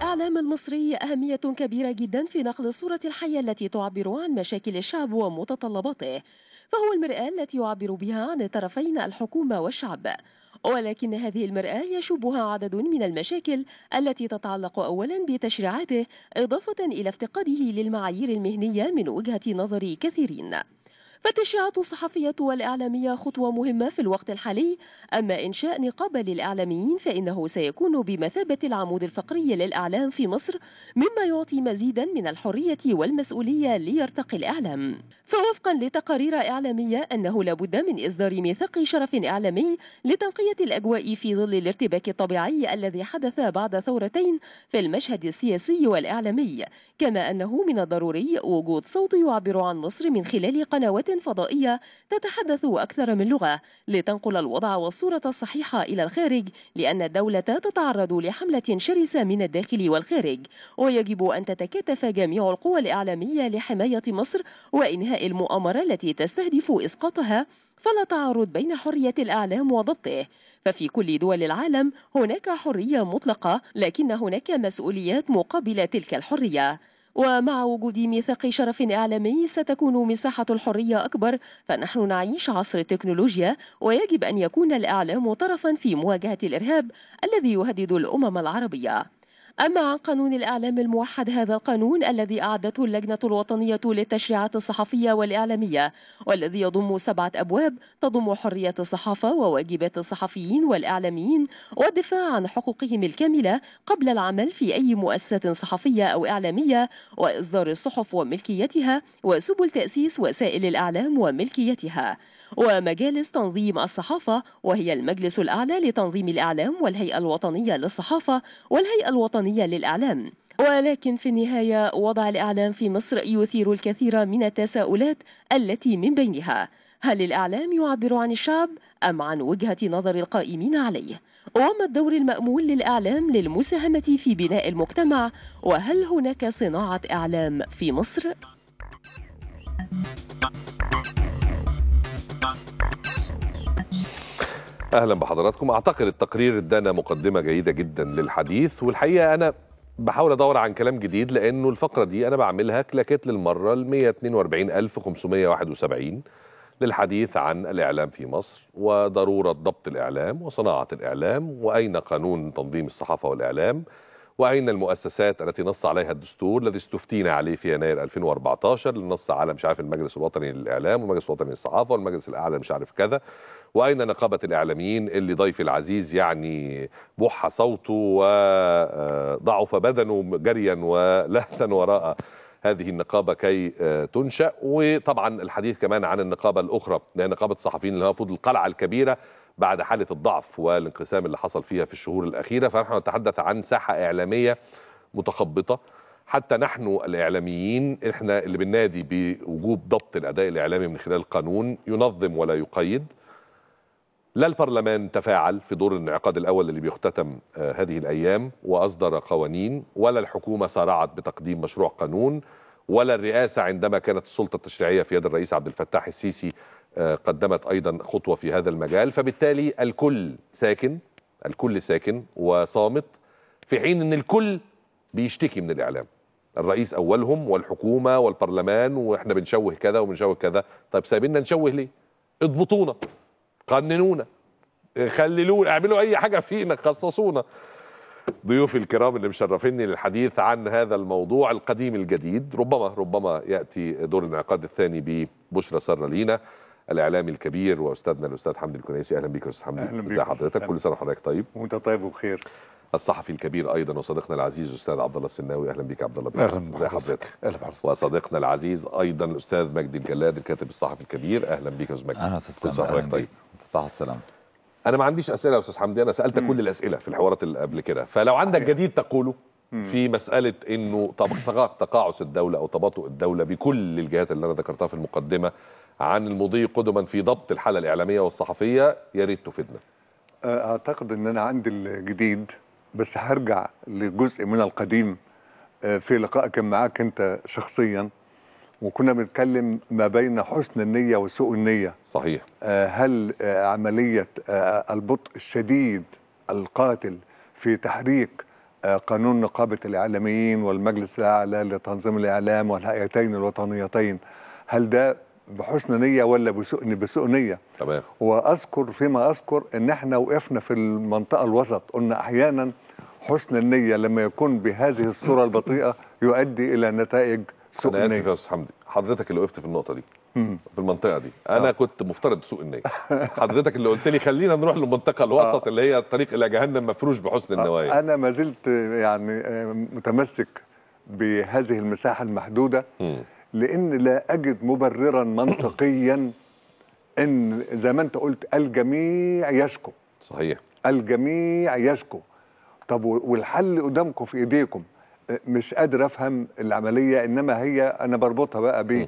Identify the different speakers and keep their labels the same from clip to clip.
Speaker 1: الإعلام المصري أهمية كبيرة جدا في نقل الصورة الحية التي تعبر عن مشاكل الشعب ومتطلباته فهو المرآة التي يعبر بها عن طرفين الحكومة والشعب ولكن هذه المرآة يشوبها عدد من المشاكل التي تتعلق أولا بتشريعاته إضافة إلى افتقاده للمعايير المهنية من وجهة نظر كثيرين فالتشريعات الصحفية والإعلامية خطوة مهمة في الوقت الحالي أما إنشاء نقابة للإعلاميين فإنه سيكون بمثابة العمود الفقري للإعلام في مصر مما يعطي مزيدا من الحرية والمسؤولية ليرتقي الإعلام فوفقا لتقارير إعلامية أنه لابد من إصدار ميثاق شرف إعلامي لتنقية الأجواء في ظل الارتباك الطبيعي الذي حدث بعد ثورتين في المشهد السياسي والإعلامي كما أنه من الضروري وجود صوت يعبر عن مصر من خلال قنوات فضائية تتحدث أكثر من لغة لتنقل الوضع والصورة الصحيحة إلى الخارج لأن الدولة تتعرض لحملة شرسة من الداخل والخارج ويجب أن تتكاتف جميع القوى الإعلامية لحماية مصر وإنهاء المؤامرة التي تستهدف إسقاطها فلا تعارض بين حرية الإعلام وضبطه ففي كل دول العالم هناك حرية مطلقة لكن هناك مسؤوليات مقابل تلك الحرية ومع وجود ميثاق شرف إعلامي ستكون مساحة الحرية أكبر فنحن نعيش عصر التكنولوجيا ويجب أن يكون الإعلام طرفا في مواجهة الإرهاب الذي يهدد الأمم العربية أما عن قانون الإعلام الموحد هذا القانون الذي أعدته اللجنة الوطنية للتشريعات الصحفية والإعلامية والذي يضم سبعة أبواب تضم حرية الصحافة وواجبات الصحفيين والإعلاميين والدفاع عن حقوقهم الكاملة قبل العمل في أي مؤسسة صحفية أو إعلامية وإصدار الصحف وملكيتها وسبل تأسيس وسائل الإعلام وملكيتها ومجالس تنظيم الصحافة وهي المجلس الأعلى لتنظيم الإعلام والهيئة الوطنية للصحافة والهيئة الوطنية الوطنية للإعلام ولكن في النهاية وضع الإعلام في مصر يثير الكثير من التساؤلات التي من بينها هل الإعلام يعبر عن الشعب أم عن وجهة نظر القائمين عليه؟ وما الدور المأمول للإعلام للمساهمة في بناء المجتمع؟ وهل هناك صناعة إعلام في مصر؟
Speaker 2: اهلا بحضراتكم اعتقد التقرير ادانا مقدمه جيده جدا للحديث والحقيقه انا بحاول ادور عن كلام جديد لانه الفقره دي انا بعملها كلاكيت للمره ال 142571 للحديث عن الاعلام في مصر وضروره ضبط الاعلام وصناعه الاعلام واين قانون تنظيم الصحافه والاعلام واين المؤسسات التي نص عليها الدستور الذي استفتينا عليه في يناير 2014 اللي نص على مش عارف المجلس الوطني للاعلام والمجلس الوطني للصحافه والمجلس الاعلى مش عارف كذا واين نقابه الاعلاميين اللي ضيفي العزيز يعني بح صوته وضعف بدنه جريا ولهثا وراء هذه النقابة كي آه، تنشأ وطبعا الحديث كمان عن النقابة الأخرى هي نقابة الصحفيين اللي هي القلعة الكبيرة بعد حالة الضعف والانقسام اللي حصل فيها في الشهور الأخيرة فنحن نتحدث عن ساحة إعلامية متخبطة حتى نحن الإعلاميين إحنا اللي بننادي بوجوب ضبط الأداء الإعلامي من خلال قانون ينظم ولا يقيد لا البرلمان تفاعل في دور الانعقاد الأول اللي بيختتم آه، هذه الأيام وأصدر قوانين ولا الحكومة سارعت بتقديم مشروع قانون ولا الرئاسة عندما كانت السلطة التشريعية في يد الرئيس عبد الفتاح السيسي آه، قدمت أيضا خطوة في هذا المجال فبالتالي الكل ساكن الكل ساكن وصامت في حين أن الكل بيشتكي من الإعلام الرئيس أولهم والحكومة والبرلمان وإحنا بنشوه كذا وبنشوه كذا طيب سايبيننا نشوه ليه؟ اضبطونا قننونا خللونا اعملوا اي حاجه فينا خصصونا ضيوفي الكرام اللي مشرفيني للحديث عن هذا الموضوع القديم الجديد ربما ربما ياتي دور الانعقاد الثاني ببشرى سره لينا الاعلامي الكبير واستاذنا الاستاذ حمدي الكنيسي اهلا بك يا استاذ حمدي اهلا بيك ازي حضرتك كل سنه وحضرتك طيب وانت طيب وبخير الصحفي الكبير ايضا وصديقنا العزيز استاذ عبد الله السناوي اهلا بك عبد الله اهلا ازي حضرتك اهلا بحضرتك وصديقنا العزيز ايضا الاستاذ مجدي الجلاد الكاتب الصحفي الكبير اهلا بك يا استاذ مجدي اهلا استاذ حضرتك طيب صح السلام انا ما عنديش اسئله يا استاذ حمدي انا سالت كل الاسئله في الحوارات اللي قبل كده فلو عندك جديد تقوله في مسألة أنه تقاعس الدولة أو تباطؤ الدولة بكل الجهات اللي أنا ذكرتها في المقدمة عن المضي قدما في ضبط الحالة الإعلامية والصحفية يا ريت تفيدنا
Speaker 3: أعتقد أن أنا عندي الجديد بس هرجع لجزء من القديم آه، في لقاء كان معاك انت شخصيا وكنا بنتكلم ما بين حسن النيه وسوء النيه صحيح آه، هل آه، عمليه البطء الشديد القاتل في تحريك قانون نقابه الاعلاميين والمجلس الاعلى لتنظيم الاعلام والهيئتين الوطنيتين هل ده بحسن نيه ولا بسوء بسوء نيه تمام واذكر فيما اذكر ان احنا وقفنا في المنطقه الوسط قلنا احيانا حسن النيه لما يكون بهذه الصوره البطيئه يؤدي الى نتائج سوء نيه انا اسف يا استاذ حمدي حضرتك اللي وقفت في النقطه دي في المنطقه دي
Speaker 2: انا آه. كنت مفترض سوء النيه حضرتك اللي قلت لي خلينا نروح للمنطقه الوسط آه. اللي هي الطريق الى جهنم مفروش بحسن آه. النوايا آه.
Speaker 3: انا ما زلت يعني آه، متمسك بهذه المساحه المحدوده م. لان لا اجد مبررا منطقيا ان زي ما انت قلت الجميع يشكو صحيح الجميع يشكو طب والحل قدامكم في ايديكم آه، مش قادر افهم العمليه انما هي انا بربطها بقى ب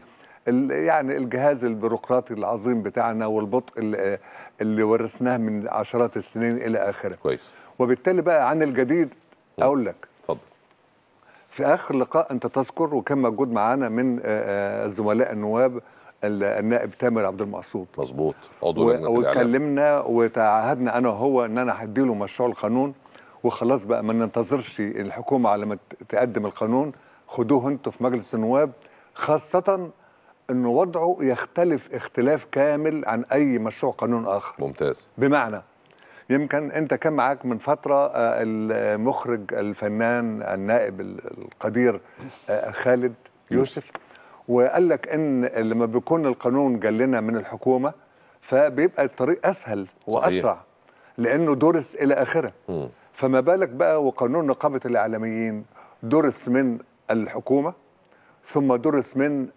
Speaker 3: يعني الجهاز البيروقراطي العظيم بتاعنا والبطء اللي, آه، اللي ورثناه من عشرات السنين الى اخره كويس وبالتالي بقى عن الجديد اقول لك في اخر لقاء انت تذكر وكان موجود معانا من آه، آه، الزملاء النواب النائب تامر عبد المقصود مظبوط عضو الاعلام واتكلمنا وتعهدنا انا وهو ان انا هديله مشروع القانون وخلاص بقى ما ننتظرش الحكومه على ما تقدم القانون خدوه انتوا في مجلس النواب خاصه انه وضعه يختلف اختلاف كامل عن اي مشروع قانون اخر ممتاز بمعنى يمكن انت كان معاك من فتره آه، المخرج الفنان النائب القدير آه، خالد يوسف وقال لك ان لما بيكون القانون لنا من الحكومه فبيبقى الطريق اسهل واسرع صحيح. لانه درس الى اخره م. فما بالك بقى وقانون نقابه الاعلاميين درس من الحكومه ثم درس من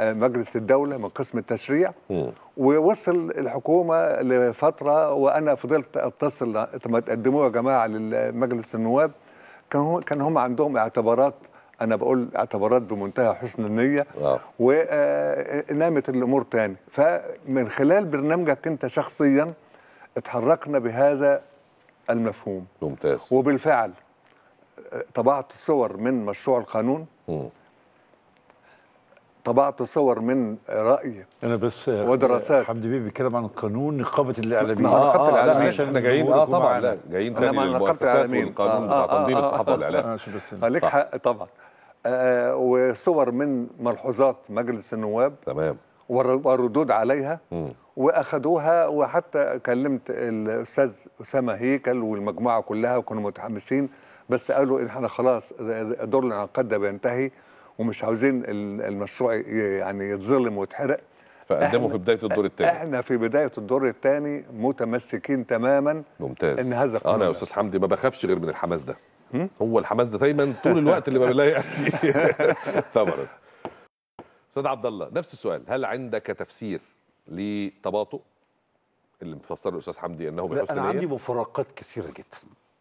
Speaker 3: مجلس الدولة من قسم التشريع م. ووصل الحكومة لفترة وأنا فضلت أتصل ما تقدموا يا جماعة لمجلس النواب كان كان هم عندهم اعتبارات أنا بقول اعتبارات بمنتهى حسن النية آه. ونامت آه، الأمور تاني فمن خلال برنامجك أنت شخصيا اتحركنا بهذا المفهوم ممتاز وبالفعل آه، طبعت صور من مشروع القانون م.
Speaker 4: طبعت صور من راي انا بس ودراسات حمدي بيه بيتكلم عن قانون نقابه الاعلاميين آه نقابه الاعلاميين عشان آه، آه، احنا جايين اه طبعا آه، لا جايين تاني للمؤسسات القانون بتاع تنظيم الصحافه والاعلام آه لك حق
Speaker 3: طبعا آه وصور من ملحوظات مجلس النواب تمام والردود عليها واخدوها وحتى كلمت الاستاذ اسامه هيكل والمجموعه كلها وكانوا متحمسين بس قالوا احنا خلاص دورنا على القد بينتهي ومش عاوزين المشروع يعني يتظلم ويتحرق فقدموا في بدايه الدور الثاني احنا في بدايه الدور الثاني متمسكين تماما
Speaker 2: ممتاز ان هذا انا يا استاذ حمدي ما بخافش غير من الحماس ده هو الحماس ده دايما طول الوقت اللي ما بلاقي طبعا استاذ عبد الله نفس السؤال هل عندك تفسير لتباطؤ اللي مفسره الاستاذ حمدي انه بحسن انا عندي
Speaker 4: مفارقات كثيره جدا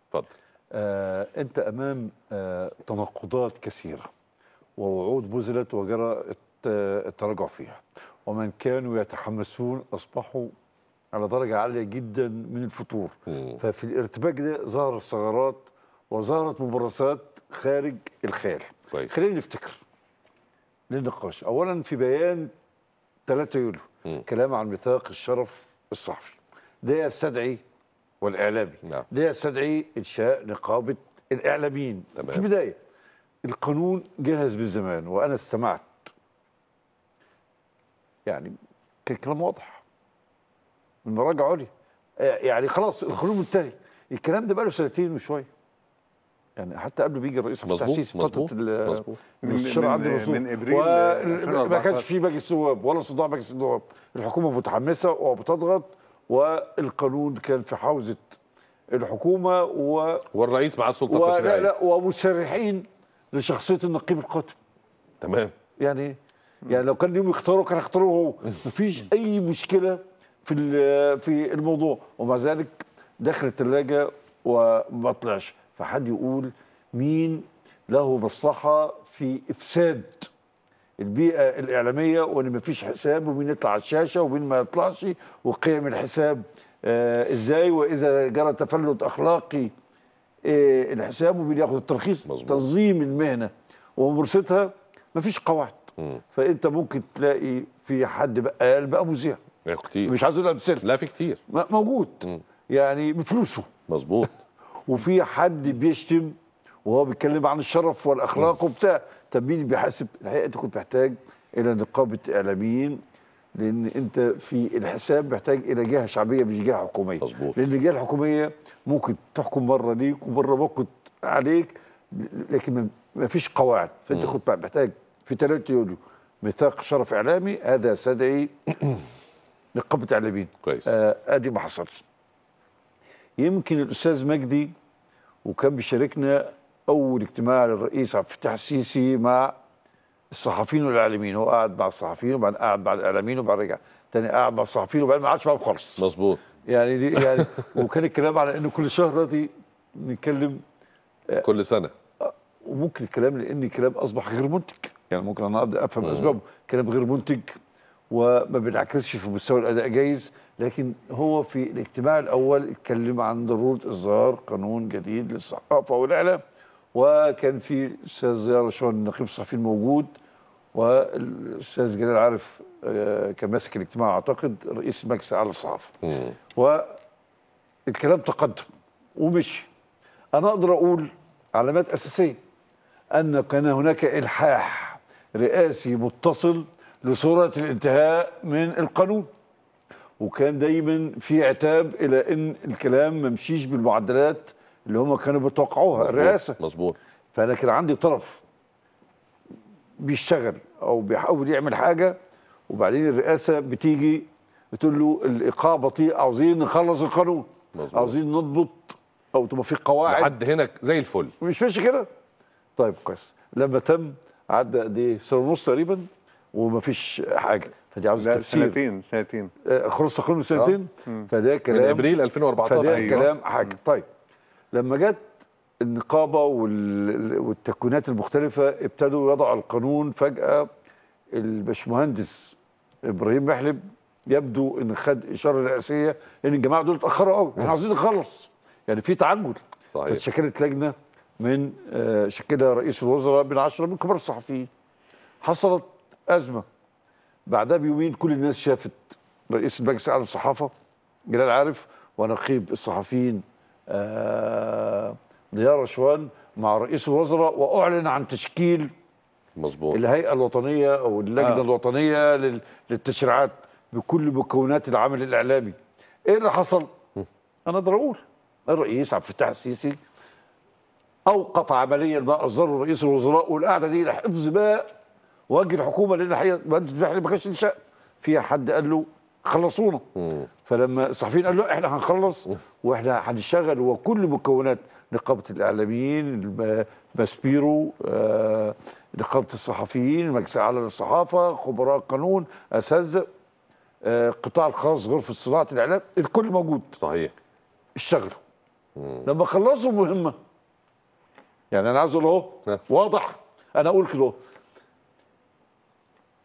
Speaker 4: اتفضل آه انت امام آه تناقضات كثيره ووعود بذلت وجرى التراجع فيها ومن كانوا يتحمسون أصبحوا على درجة عالية جدا من الفتور مم. ففي الارتباك ده ظهرت ثغرات وظهرت ممارسات خارج الخيال طيب. خلينا نفتكر للنقاش أولا في بيان 3 يوليو كلام عن ميثاق الشرف الصحفي ده يستدعي والاعلامي نعم. ده يستدعي انشاء نقابه الاعلاميين تمام. في البدايه القانون جهز بالزمان وانا استمعت يعني كان كلام واضح من مراجع عليا آه، يعني خلاص القانون منتهي الكلام ده بقاله سنتين وشويه يعني حتى قبل بيجي الرئيس مفتاح السيسي فتره الشرع عبد الرسول من ابريل ما كانش في مجلس نواب ولا صداع مجلس النواب الحكومه متحمسه وبتضغط والقانون كان في حوزه الحكومه و
Speaker 2: والرئيس مع السلطه التشريعيه لا لا
Speaker 4: ومسرحين لشخصيه النقيب القاتل تمام يعني يعني لو كان يوم يختاروا كان يختاروه هو مفيش اي مشكله في في الموضوع ومع ذلك داخل الثلاجه وما طلعش فحد يقول مين له مصلحه في افساد البيئه الاعلاميه وان مفيش حساب ومين يطلع على الشاشه ومين ما يطلعش وقيم الحساب آه ازاي واذا جرى تفلت اخلاقي إيه، الحساب ومين ياخد الترخيص مزبوط. تنظيم المهنه وممارستها ما فيش قواعد فانت ممكن تلاقي في حد بقال بقى مذيع إيه، كتير مش عايز اقول امثله لا في كتير موجود مم. يعني بفلوسه مظبوط وفي حد بيشتم وهو بيتكلم عن الشرف والاخلاق وبتاع طب مين بيحاسب الحقيقه انت كنت محتاج الى نقابه اعلاميين لان انت في الحساب محتاج الى جهه شعبيه مش جهه حكوميه مظبوط لان الجهه الحكوميه ممكن تحكم مره ليك ومره ممكن عليك لكن ما فيش قواعد فانت خد محتاج في 3 يوليو ميثاق شرف اعلامي هذا يستدعي نقابه اعلاميين كويس آه، ادي آه ما حصلش يمكن الاستاذ مجدي وكان بيشاركنا اول اجتماع للرئيس عبد الفتاح السيسي مع الصحفيين والاعلاميين هو قاعد مع الصحفيين وبعدين قاعد مع الاعلاميين وبعدين رجع تاني قاعد مع الصحفيين وبعدين ما قعدش معاهم خالص مظبوط يعني دي يعني وكان الكلام على انه كل شهر دي نتكلم آه، كل سنه آه، وممكن الكلام لان الكلام اصبح غير منتج يعني ممكن انا افهم اسبابه كلام غير منتج وما بينعكسش في مستوى الاداء جايز لكن هو في الاجتماع الاول اتكلم عن ضروره اظهار قانون جديد للصحافه والاعلام وكان في استاذ زياره شون نقيب الصحفي موجود والاستاذ جلال عارف آه، كان ماسك الاجتماع اعتقد رئيس مجلس اعلى الصحافه والكلام تقدم ومشي انا اقدر اقول علامات اساسيه ان كان هناك الحاح رئاسي متصل لسرعه الانتهاء من القانون وكان دايما في عتاب الى ان الكلام ما مشيش بالمعدلات اللي هم كانوا بيتوقعوها الرئاسه مظبوط فانا كان عندي طرف بيشتغل او بيحاول يعمل حاجه وبعدين الرئاسه بتيجي بتقول له الايقاع بطيء عاوزين نخلص القانون مزبوط. عاوزين نضبط او تبقى في قواعد لحد هنا زي الفل مش ماشي كده طيب كويس لما تم عدى قد ايه سنه ونص تقريبا ومفيش حاجه فدي عاوز تفسير سنتين
Speaker 3: سنتين آه، خلص تقريبا سنتين اه.
Speaker 4: فده كلام من ابريل 2014 فده أيوة. كلام حاجه طيب لما جت النقابه والتكوينات المختلفه ابتدوا يضعوا القانون فجاه الباشمهندس ابراهيم محلب يبدو ان خد اشاره رئاسيه ان الجماعه دول اتاخروا قوي احنا عايزين نخلص يعني في تعجل صحيح فشكلت لجنه من آه، شكلها رئيس الوزراء من عشرة من كبار الصحفيين حصلت ازمه بعدها بيومين كل الناس شافت رئيس المجلس الاعلى للصحافه جلال عارف ونقيب الصحفيين آه ديار رشوان مع رئيس الوزراء واعلن عن تشكيل مظبوط الهيئه الوطنيه او اللجنه آه. الوطنيه للتشريعات بكل مكونات العمل الاعلامي ايه اللي حصل م. انا اقدر اقول الرئيس عبد الفتاح السيسي اوقف عمليا ما اصدره رئيس الوزراء والقعده دي لحفظ ما وجه الحكومه لان الحقيقه مجلس احنا ما كانش انشاء فيها حد قال له خلصونا فلما الصحفيين قالوا له احنا هنخلص واحنا هنشتغل وكل مكونات نقابه الاعلاميين ماسبيرو نقابه آه، الصحفيين المجلس الاعلى للصحافه خبراء القانون اساتذه القطاع آه، الخاص غرفه صناعه الاعلام الكل موجود صحيح اشتغلوا لما خلصوا المهمه يعني انا عايز اقول اهو واضح انا اقول كده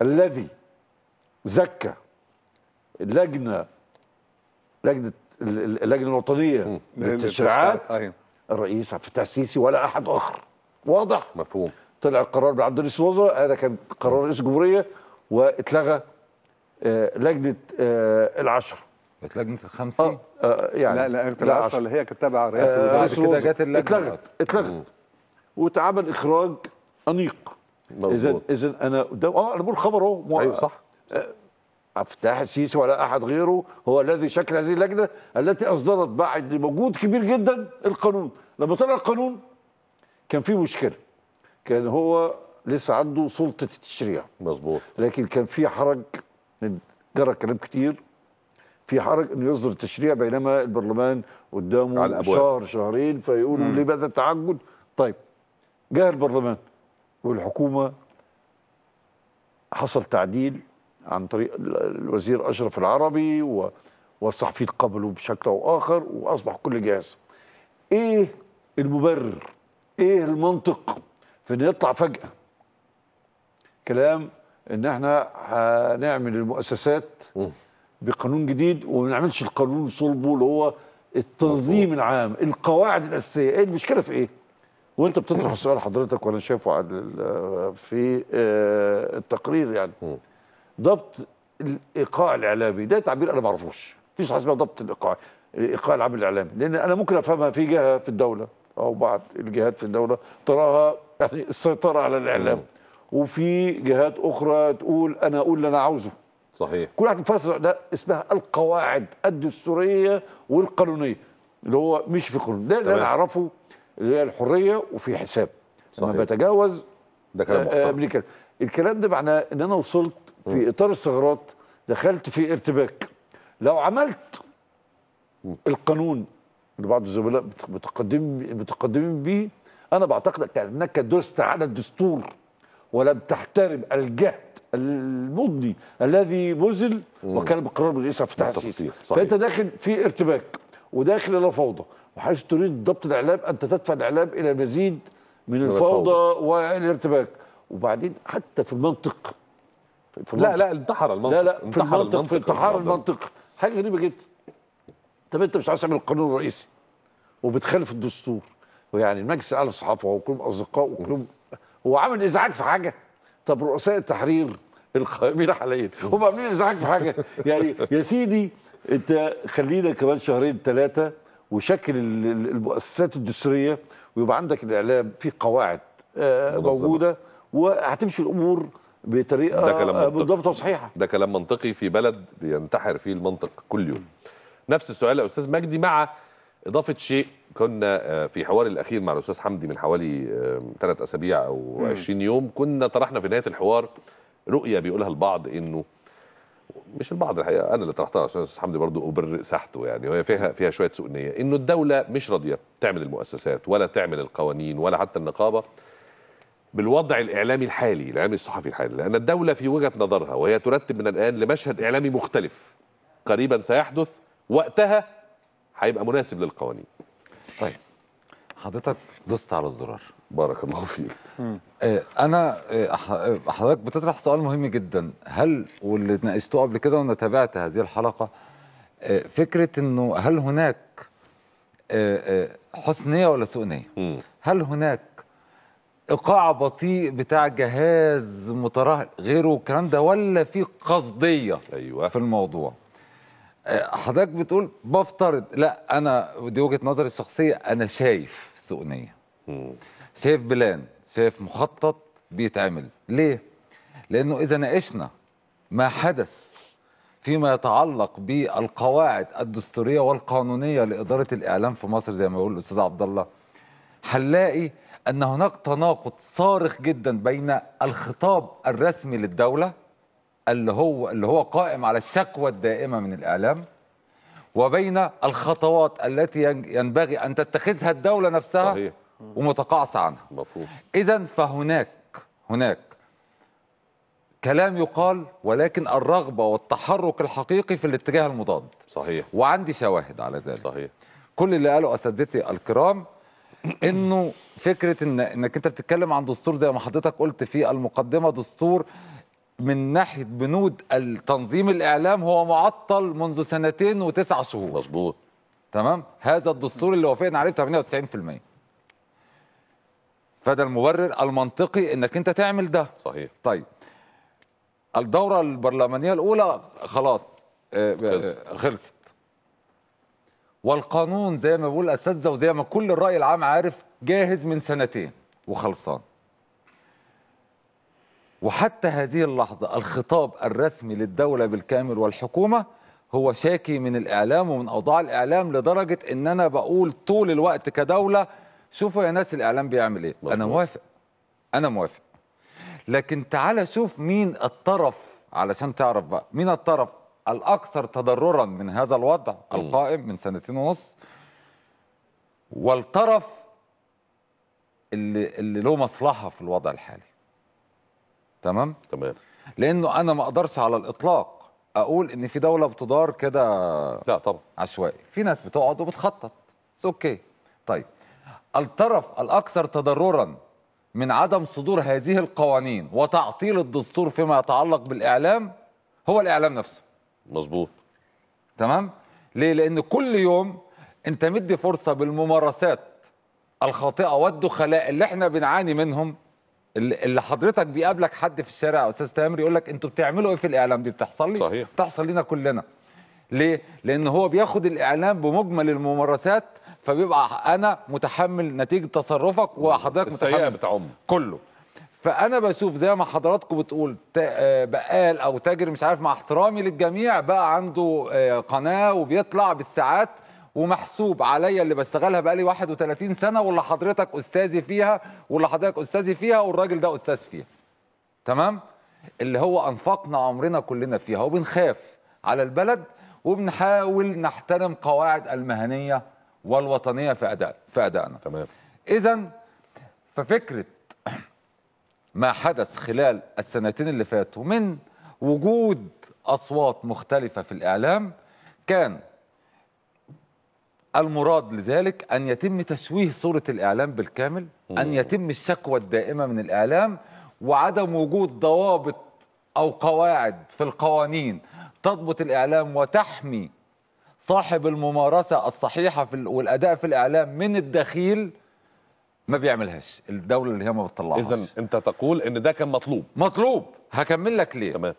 Speaker 4: الذي زكى اللجنه لجنه اللجنه الوطنيه للتشريعات أيوه. الرئيس عبد الفتاح السيسي ولا احد اخر واضح مفهوم طلع القرار بعبد الرئيس الوزراء هذا كان قرار رئيس الجمهوريه واتلغى آه، لجنه آه، العشر كانت لجنه الخمسه آه،, آه, يعني لا لا لجنه العشره اللي هي كانت تابعه رئاسه آه وبعد كده جت اللجنه اتلغت اتلغت واتعمل اخراج انيق اذا اذا انا ده اه انا بقول خبر اهو ايوه صح آه افتح السيسي ولا احد غيره هو الذي شكل هذه اللجنه التي اصدرت بعد مجهود كبير جدا القانون لما طلع القانون كان في مشكله كان هو لسه عنده سلطه التشريع مظبوط لكن كان في حرج جرى كلام كتير في حرج انه يصدر التشريع بينما البرلمان قدامه على الأبواب. شهر شهرين فيقولوا ليه بهذا التعجل طيب جاء البرلمان والحكومه حصل تعديل عن طريق الوزير أشرف العربي والصحفيين قبله بشكل أو آخر وأصبح كل جاهز إيه المبرر إيه المنطق في أن يطلع فجأة كلام ان احنا هنعمل المؤسسات بقانون جديد وما نعملش القانون صلبه اللي هو التنظيم العام القواعد الاساسيه ايه المشكله في ايه وانت بتطرح السؤال حضرتك وانا شايفه في آه، التقرير يعني ضبط الايقاع الاعلامي ده تعبير انا ما اعرفوش مفيش حاجه اسمها ضبط الايقاع الايقاع العام الاعلامي لان انا ممكن افهمها في جهه في الدوله او بعض الجهات في الدوله تراها يعني السيطره على الاعلام وفي جهات اخرى تقول انا اقول اللي انا عاوزه صحيح كل واحد فصل ده اسمها القواعد الدستوريه والقانونيه اللي هو مش في قانون ده اللي انا اعرفه اللي هي الحريه وفي حساب صحيح. لما بتجاوز ده كلام آه، محترم آه، الكلام ده معناه ان انا وصلت في اطار الثغرات دخلت في ارتباك لو عملت القانون اللي بعض الزملاء بتقدم متقدمين بيه انا بعتقد انك دست على الدستور ولم تحترم الجهد المضني الذي بذل وكان بقرار عبد فتح السيسي فانت داخل في ارتباك وداخل الى فوضى وحيث تريد ضبط الاعلام انت تدفع الاعلام الى مزيد من الفوضى والارتباك وبعدين حتى في المنطق في لا لا انتحر المنطق لا لا انتحر في المنطق, في انتحار المنطق. المنطق حاجه غريبه جدا طب انت مش عايز تعمل القانون الرئيسي وبتخالف الدستور ويعني المجلس الاعلى للصحافه وكلهم اصدقاء وكلهم هو عامل ازعاج في حاجه طب رؤساء التحرير القائمين حاليا هم عاملين ازعاج في حاجه يعني يا سيدي انت خلينا كمان شهرين ثلاثه وشكل المؤسسات الدستوريه ويبقى عندك الاعلام في قواعد آه، موجوده وهتمشي الامور بطريقه ده كلام بالضبط صحيحه
Speaker 2: ده كلام منطقي في بلد بينتحر فيه المنطق كل يوم نفس السؤال يا استاذ مجدي مع اضافه شيء كنا آه، في حواري الاخير مع الاستاذ حمدي من حوالي ثلاث آه، اسابيع او 20 يوم كنا طرحنا في نهايه الحوار رؤيه بيقولها البعض انه مش البعض الحقيقه انا اللي طرحتها عشان الاستاذ حمدي برضه ابر ساحته يعني وهي فيها فيها شويه سؤنيه انه الدوله مش راضيه تعمل المؤسسات ولا تعمل القوانين ولا حتى النقابه بالوضع الاعلامي الحالي الاعلامي الصحفي الحالي لان الدوله في وجهه نظرها وهي ترتب من الان لمشهد اعلامي مختلف قريبا سيحدث وقتها
Speaker 5: هيبقى مناسب للقوانين طيب حضرتك دوست على الزرار بارك الله فيك آه، انا آه، آه، حضرتك بتطرح سؤال مهم جدا هل واللي ناقشته قبل كده وانا تابعت هذه الحلقه فكره انه هل هناك حسنيه ولا سوء نيه؟ هل هناك ايقاع بطيء بتاع جهاز مترهل غيره الكلام ده ولا في قصديه ايوه في الموضوع آه، حضرتك بتقول بفترض لا انا دي وجهه نظري الشخصيه انا شايف سوء نيه شايف بلان شايف مخطط بيتعمل ليه لانه اذا ناقشنا ما حدث فيما يتعلق بالقواعد الدستوريه والقانونيه لاداره الاعلام في مصر زي ما بيقول الاستاذ عبد الله هنلاقي ان هناك تناقض صارخ جدا بين الخطاب الرسمي للدوله اللي هو اللي هو قائم على الشكوى الدائمه من الاعلام وبين الخطوات التي ينبغي ان تتخذها الدوله نفسها صحيح. ومتقاعسه عنها اذا فهناك هناك كلام يقال ولكن الرغبه والتحرك الحقيقي في الاتجاه المضاد صحيح وعندي شواهد على ذلك صحيح كل اللي قاله اساتذتي الكرام انه فكره إن انك انت بتتكلم عن دستور زي ما حضرتك قلت في المقدمه دستور من ناحيه بنود التنظيم الاعلام هو معطل منذ سنتين وتسع شهور مظبوط تمام هذا الدستور اللي وافقنا عليه 98% فده المبرر المنطقي انك انت تعمل ده صحيح طيب الدوره البرلمانيه الاولى خلاص آه، آه، خلصت والقانون زي ما بقول أساتذة وزي ما كل الراي العام عارف جاهز من سنتين وخلصان وحتى هذه اللحظه الخطاب الرسمي للدوله بالكامل والحكومه هو شاكي من الاعلام ومن اوضاع الاعلام لدرجه ان انا بقول طول الوقت كدوله شوفوا يا ناس الاعلام بيعمل ايه انا موافق انا موافق لكن تعالى شوف مين الطرف علشان تعرف بقى مين الطرف الأكثر تضررا من هذا الوضع القائم من سنتين ونص والطرف اللي, اللي له مصلحة في الوضع الحالي تمام؟ تمام لأنه أنا ما أقدرش على الإطلاق أقول إن في دولة بتدار كده لا طبعا عشوائي في ناس بتقعد وبتخطط أوكي طيب الطرف الأكثر تضررا من عدم صدور هذه القوانين وتعطيل الدستور فيما يتعلق بالإعلام هو الإعلام نفسه مظبوط تمام ليه لان كل يوم انت مدي فرصه بالممارسات الخاطئه والدخلاء اللي احنا بنعاني منهم اللي حضرتك بيقابلك حد في الشارع يا استاذ تامر يقول لك انتوا بتعملوا ايه في الاعلام دي بتحصل لي صحيح. بتحصل لنا كلنا ليه لان هو بياخد الاعلام بمجمل الممارسات فبيبقى انا متحمل نتيجه تصرفك وحضرتك متحمل بتاع كله فانا بشوف زي ما حضراتكم بتقول آه، بقال او تاجر مش عارف مع احترامي للجميع بقى عنده آه، قناه وبيطلع بالساعات ومحسوب عليا اللي بشتغلها بقالي 31 سنه واللي حضرتك استاذي فيها واللي حضرتك استاذي فيها والراجل ده استاذ فيها تمام اللي هو انفقنا عمرنا كلنا فيها وبنخاف على البلد وبنحاول نحترم قواعد المهنيه والوطنيه في اداء في ادائنا تمام اذا ففكره ما حدث خلال السنتين اللي فاتوا من وجود أصوات مختلفة في الإعلام كان المراد لذلك أن يتم تشويه صورة الإعلام بالكامل أن يتم الشكوى الدائمة من الإعلام وعدم وجود ضوابط أو قواعد في القوانين تضبط الإعلام وتحمي صاحب الممارسة الصحيحة في والأداء في الإعلام من الدخيل ما بيعملهاش الدوله اللي هي ما بتطلعهاش اذا انت تقول ان ده كان مطلوب مطلوب هكمل لك ليه تمام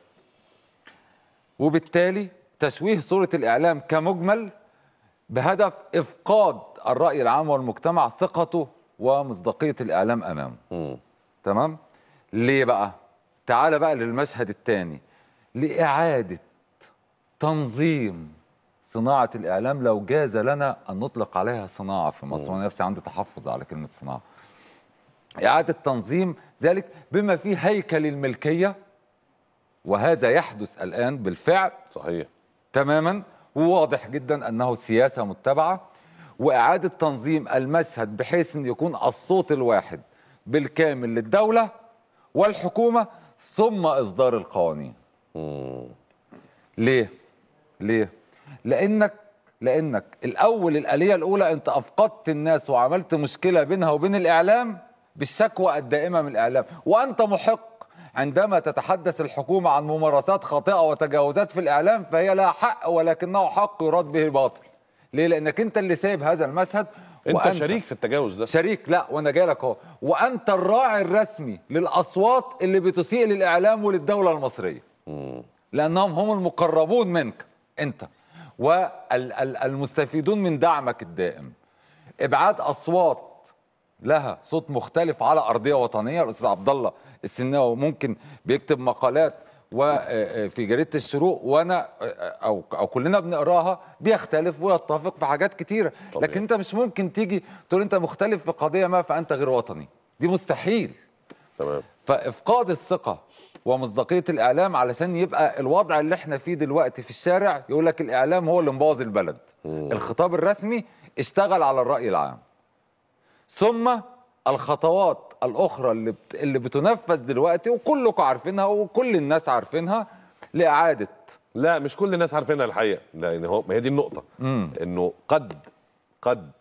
Speaker 5: وبالتالي تشويه صوره الاعلام كمجمل بهدف افقاد الراي العام والمجتمع ثقته ومصداقيه الاعلام امامه م. تمام ليه بقى تعال بقى للمشهد الثاني لاعاده تنظيم صناعه الاعلام لو جاز لنا ان نطلق عليها صناعه في مصر وانا نفسي عندي تحفظ على كلمه صناعه. اعاده تنظيم ذلك بما فيه هيكل الملكيه وهذا يحدث الان بالفعل صحيح تماما وواضح جدا انه سياسه متبعه واعاده تنظيم المشهد بحيث ان يكون الصوت الواحد بالكامل للدوله والحكومه ثم اصدار القوانين. مم. ليه؟ ليه؟ لانك لانك الاول الاليه الاولى انت افقدت الناس وعملت مشكله بينها وبين الاعلام بالشكوى الدائمه من الاعلام وانت محق عندما تتحدث الحكومه عن ممارسات خاطئه وتجاوزات في الاعلام فهي لها حق ولكنه حق يراد به باطل ليه لانك انت اللي سايب هذا المشهد وأنت انت شريك في التجاوز ده شريك لا وانا جاي لك اهو وانت الراعي الرسمي للاصوات اللي بتسيء للاعلام وللدوله المصريه لانهم هم المقربون منك انت والمستفيدون من دعمك الدائم ابعاد اصوات لها صوت مختلف على ارضيه وطنيه الاستاذ عبد الله السناوي ممكن بيكتب مقالات وفي آه، آه، جريده الشروق وانا آه، او او كلنا بنقراها بيختلف ويتفق في حاجات كتيره لكن انت مش ممكن تيجي تقول انت مختلف في قضيه ما فانت غير وطني دي مستحيل تمام فافقاد الثقه ومصداقيه الاعلام علشان يبقى الوضع اللي احنا فيه دلوقتي في الشارع يقول لك الاعلام هو اللي مبوظ البلد مم. الخطاب الرسمي اشتغل على الراي العام ثم الخطوات الاخرى اللي بت... اللي بتنفذ دلوقتي وكلكم عارفينها وكل الناس عارفينها لاعاده لا مش كل الناس عارفينها الحقيقه لان يعني هو ما هي دي النقطه مم. انه
Speaker 2: قد قد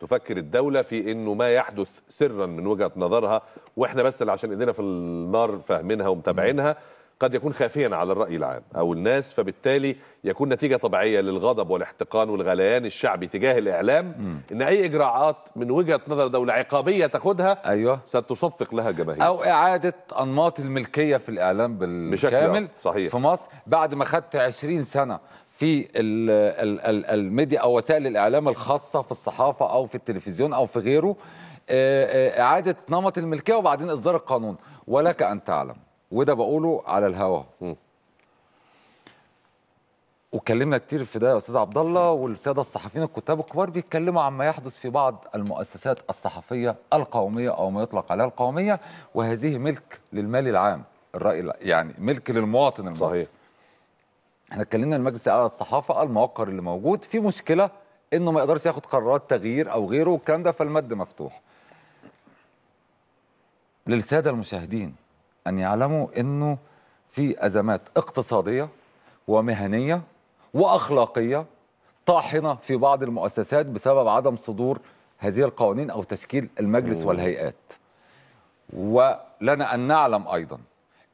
Speaker 2: تفكر الدولة في انه ما يحدث سرا من وجهة نظرها واحنا بس اللي عشان ايدينا في النار فاهمينها ومتابعينها قد يكون خافيا على الرأي العام أو الناس فبالتالي يكون نتيجة طبيعية للغضب والاحتقان والغليان الشعبي تجاه الإعلام إن أي إجراءات من وجهة نظر دولة عقابية تاخدها أيوه
Speaker 5: ستصفق لها جماهير أو إعادة أنماط الملكية في الإعلام بالكامل بشكل صحيح. في مصر بعد ما خدت 20 سنة في الميديا او وسائل الاعلام الخاصه في الصحافه او في التلفزيون او في غيره آه، آه، اعاده نمط الملكيه وبعدين اصدار القانون ولك ان تعلم وده بقوله على الهوا واتكلمنا كتير في ده يا استاذ عبد الله والساده الصحفيين الكتاب الكبار بيتكلموا عما يحدث في بعض المؤسسات الصحفيه القوميه او ما يطلق عليها القوميه وهذه ملك للمال العام الراي يعني ملك للمواطن المصري صحيح احنا اتكلمنا المجلس الاعلى للصحافه الموقر اللي موجود في مشكله انه ما يقدرش ياخد قرارات تغيير او غيره والكلام ده فالمد مفتوح للساده المشاهدين ان يعلموا انه في ازمات اقتصاديه ومهنيه واخلاقيه طاحنه في بعض المؤسسات بسبب عدم صدور هذه القوانين او تشكيل المجلس والهيئات ولنا ان نعلم ايضا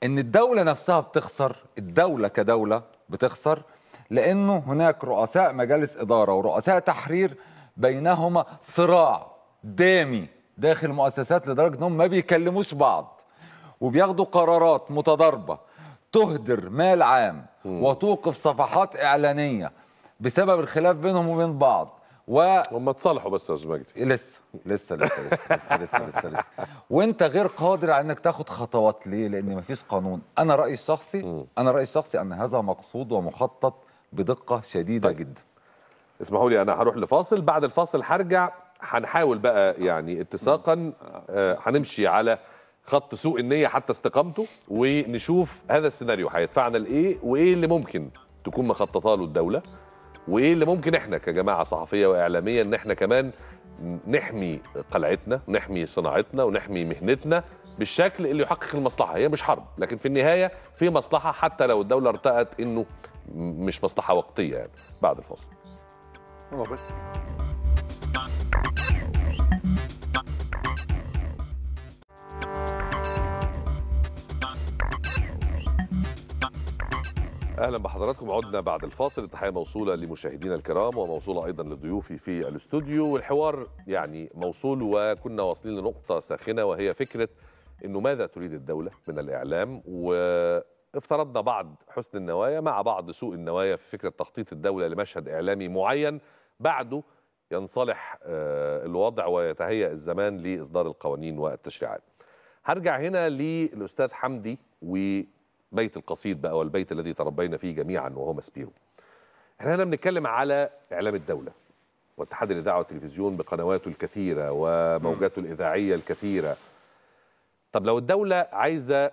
Speaker 5: ان الدوله نفسها بتخسر الدوله كدوله بتخسر لانه هناك رؤساء مجالس اداره ورؤساء تحرير بينهما صراع دامي داخل المؤسسات لدرجه انهم ما بيكلموش بعض وبياخدوا قرارات متضاربه تهدر مال عام وتوقف صفحات اعلانيه بسبب الخلاف بينهم وبين بعض و هم اتصالحوا بس يا استاذ مجدي لسه لسه لسه لسه لسه لسه, لسه, لسه. وانت غير قادر على انك تاخد خطوات ليه؟ لان مفيش قانون، انا رايي الشخصي انا رايي الشخصي ان هذا مقصود ومخطط بدقه شديده طيب. جدا. اسمحوا لي انا هروح
Speaker 2: لفاصل، بعد الفاصل هرجع هنحاول بقى يعني اتساقا آه، هنمشي آه على خط سوء النيه حتى استقامته ونشوف هذا السيناريو هيدفعنا لايه وايه اللي ممكن تكون مخططه له الدوله وايه اللي ممكن احنا كجماعه صحفيه واعلاميه ان احنا كمان نحمي قلعتنا نحمي صناعتنا ونحمي مهنتنا بالشكل اللي يحقق المصلحه هي مش حرب لكن في النهايه في مصلحه حتى لو الدوله ارتأت انه مش مصلحه وقتيه يعني بعد الفصل اهلا بحضراتكم عدنا بعد الفاصل التحيه موصوله لمشاهدينا الكرام وموصوله ايضا لضيوفي في الاستوديو والحوار يعني موصول وكنا واصلين لنقطه ساخنه وهي فكره انه ماذا تريد الدوله من الاعلام وافترضنا بعض حسن النوايا مع بعض سوء النوايا في فكره تخطيط الدوله لمشهد اعلامي معين بعده ينصلح آه، الوضع ويتهيأ الزمان لاصدار القوانين والتشريعات هرجع هنا للاستاذ حمدي و بيت القصيد بقى والبيت الذي تربينا فيه جميعا وهو مسبيرو احنا هنا بنتكلم على اعلام الدوله واتحاد الاذاعه والتلفزيون بقنواته الكثيره وموجاته الاذاعيه الكثيره طب لو الدوله عايزه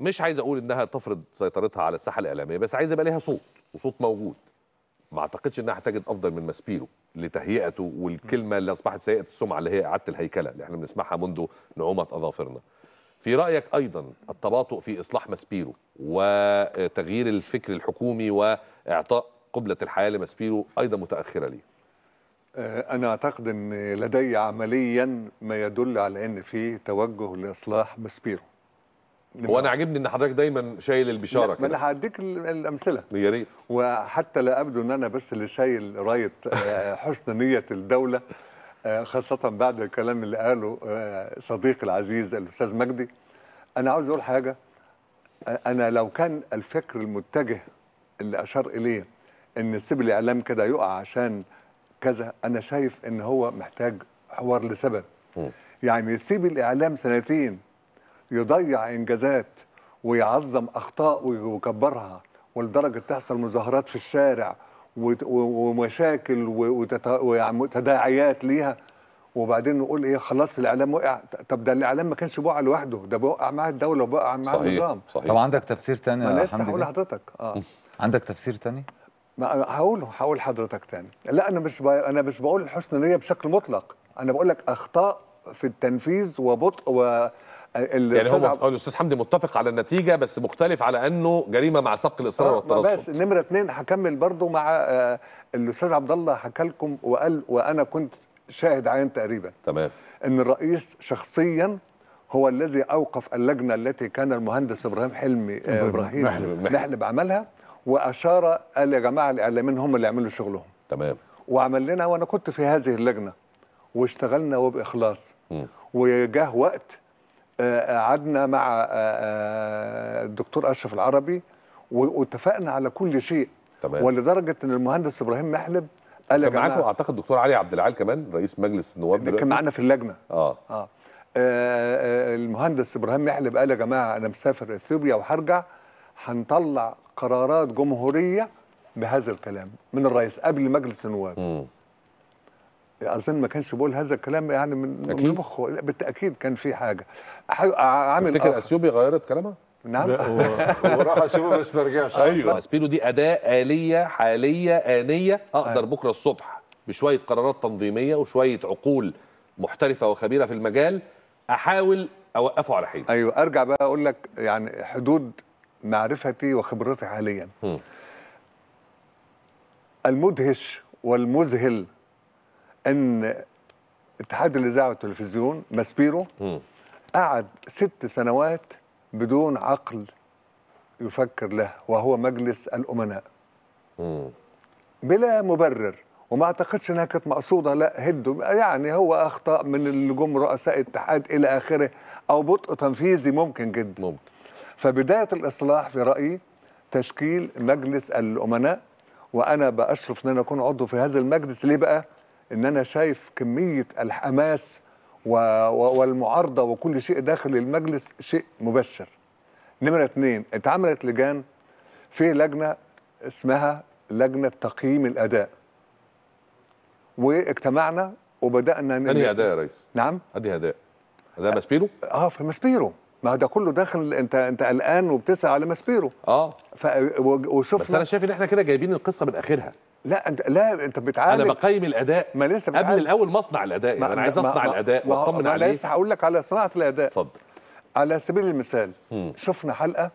Speaker 2: مش عايز اقول انها تفرض سيطرتها على الساحه الاعلاميه بس عايزه يبقى ليها صوت وصوت موجود ما اعتقدش انها هتجد افضل من ماسبيرو لتهيئته والكلمه اللي اصبحت سيئه السمعه اللي هي اعاده الهيكله اللي احنا بنسمعها منذ نعومه اظافرنا في رأيك أيضا التباطؤ في إصلاح ماسبيرو وتغيير الفكر الحكومي وإعطاء قبلة الحياة لماسبيرو أيضا متأخرة ليه
Speaker 3: آه، أنا أعتقد أن لدي عمليا ما يدل على أن في توجه لإصلاح ماسبيرو هو انا عاجبني ان حضرتك دايما شايل البشاره كده ما انا هديك الامثله يا ريت وحتى لا ابدو ان انا بس اللي شايل رايه آه، حسن نيه الدوله آه، خاصة بعد الكلام اللي قاله آه، صديقي العزيز الأستاذ مجدي أنا عاوز أقول حاجة آه، أنا لو كان الفكر المتجه اللي أشار إليه إن سيب الإعلام كده يقع عشان كذا أنا شايف إن هو محتاج حوار لسبب يعني يسيب الإعلام سنتين يضيع إنجازات ويعظم أخطاء ويكبرها ولدرجة تحصل مظاهرات في الشارع ومشاكل وتداعيات ليها وبعدين نقول ايه خلاص الاعلام وقع طب ده الاعلام ما كانش بوقع لوحده ده بوقع مع الدوله وبوقع مع النظام صحيح. طب
Speaker 5: عندك تفسير تاني يا حمدي هقول لحضرتك اه عندك تفسير تاني
Speaker 3: ما هقوله هقول حضرتك تاني لا انا مش ب... انا مش بقول الحسن نيه بشكل مطلق انا بقول لك اخطاء في التنفيذ وبطء و... يعني هو عب...
Speaker 2: الاستاذ حمدي متفق على النتيجه بس مختلف على انه جريمه مع سبق الاصرار آه والترصد بس
Speaker 3: نمره اثنين هكمل برضو مع آه، الاستاذ عبد الله حكى لكم وقال وانا كنت شاهد عين تقريبا تمام ان الرئيس شخصيا هو الذي اوقف اللجنه التي كان المهندس ابراهيم حلمي آه، ابراهيم نحلب عملها واشار قال يا جماعه الاعلاميين هم اللي يعملوا شغلهم تمام وعمل لنا وانا كنت في هذه اللجنه واشتغلنا وباخلاص وجاه وقت آه، قعدنا مع آه، آه، الدكتور اشرف العربي واتفقنا على كل شيء تمام. ولدرجه ان المهندس ابراهيم محلب قال كان معاكم اعتقد
Speaker 2: الدكتور علي عبد العال كمان رئيس مجلس النواب كان معانا في اللجنه اه
Speaker 3: اه المهندس ابراهيم محلب قال يا جماعه انا مسافر اثيوبيا وهرجع هنطلع قرارات جمهوريه بهذا الكلام من الرئيس قبل مجلس النواب اظن ما كانش بيقول هذا الكلام يعني من أكيد. من مخه بالتاكيد كان في حاجه عامل تفتكر اثيوبي غيرت كلامها نعم وراح اشوفه
Speaker 4: بس ما رجعش
Speaker 3: ايوه
Speaker 2: اسبينو دي اداه اليه حاليه انيه اقدر أيوة. بكره الصبح بشويه قرارات تنظيميه وشويه عقول محترفه وخبيره في المجال احاول
Speaker 3: اوقفه على حيله ايوه ارجع بقى اقول لك يعني حدود معرفتي وخبرتي حاليا المدهش والمذهل ان اتحاد الاذاعه والتلفزيون ماسبيرو قعد ست سنوات بدون عقل يفكر له وهو مجلس الامناء بلا مبرر وما اعتقدش انها كانت مقصوده لا هدوا يعني هو اخطا من اللي جم رؤساء اتحاد الى اخره او بطء تنفيذي ممكن جدا ممكن. فبدايه الاصلاح في رايي تشكيل مجلس الامناء وانا باشرف ان انا اكون عضو في هذا المجلس ليه بقى؟ ان انا شايف كميه الحماس والمعارضه وكل شيء داخل المجلس شيء مبشر. نمره اثنين اتعملت لجان في لجنه اسمها لجنه تقييم الاداء. واجتمعنا وبدانا انهي اداء يا ريس؟ نعم؟ ادي اداء. اداء ماسبيرو؟ اه في ماسبيرو. ما هو ده كله داخل انت انت قلقان وبتسعى على ماسبيرو اه ف... وشفنا بس انا
Speaker 2: شايف ان احنا كده جايبين القصه من اخرها
Speaker 3: لا انت لا انت بتعامل انا بقيم الاداء ما لسه قبل الاول مصنع الاداء يعني انا عايز اصنع ما الاداء واطمن عليه انا لسه هقول لك على صناعه الاداء اتفضل على سبيل المثال مم. شفنا حلقه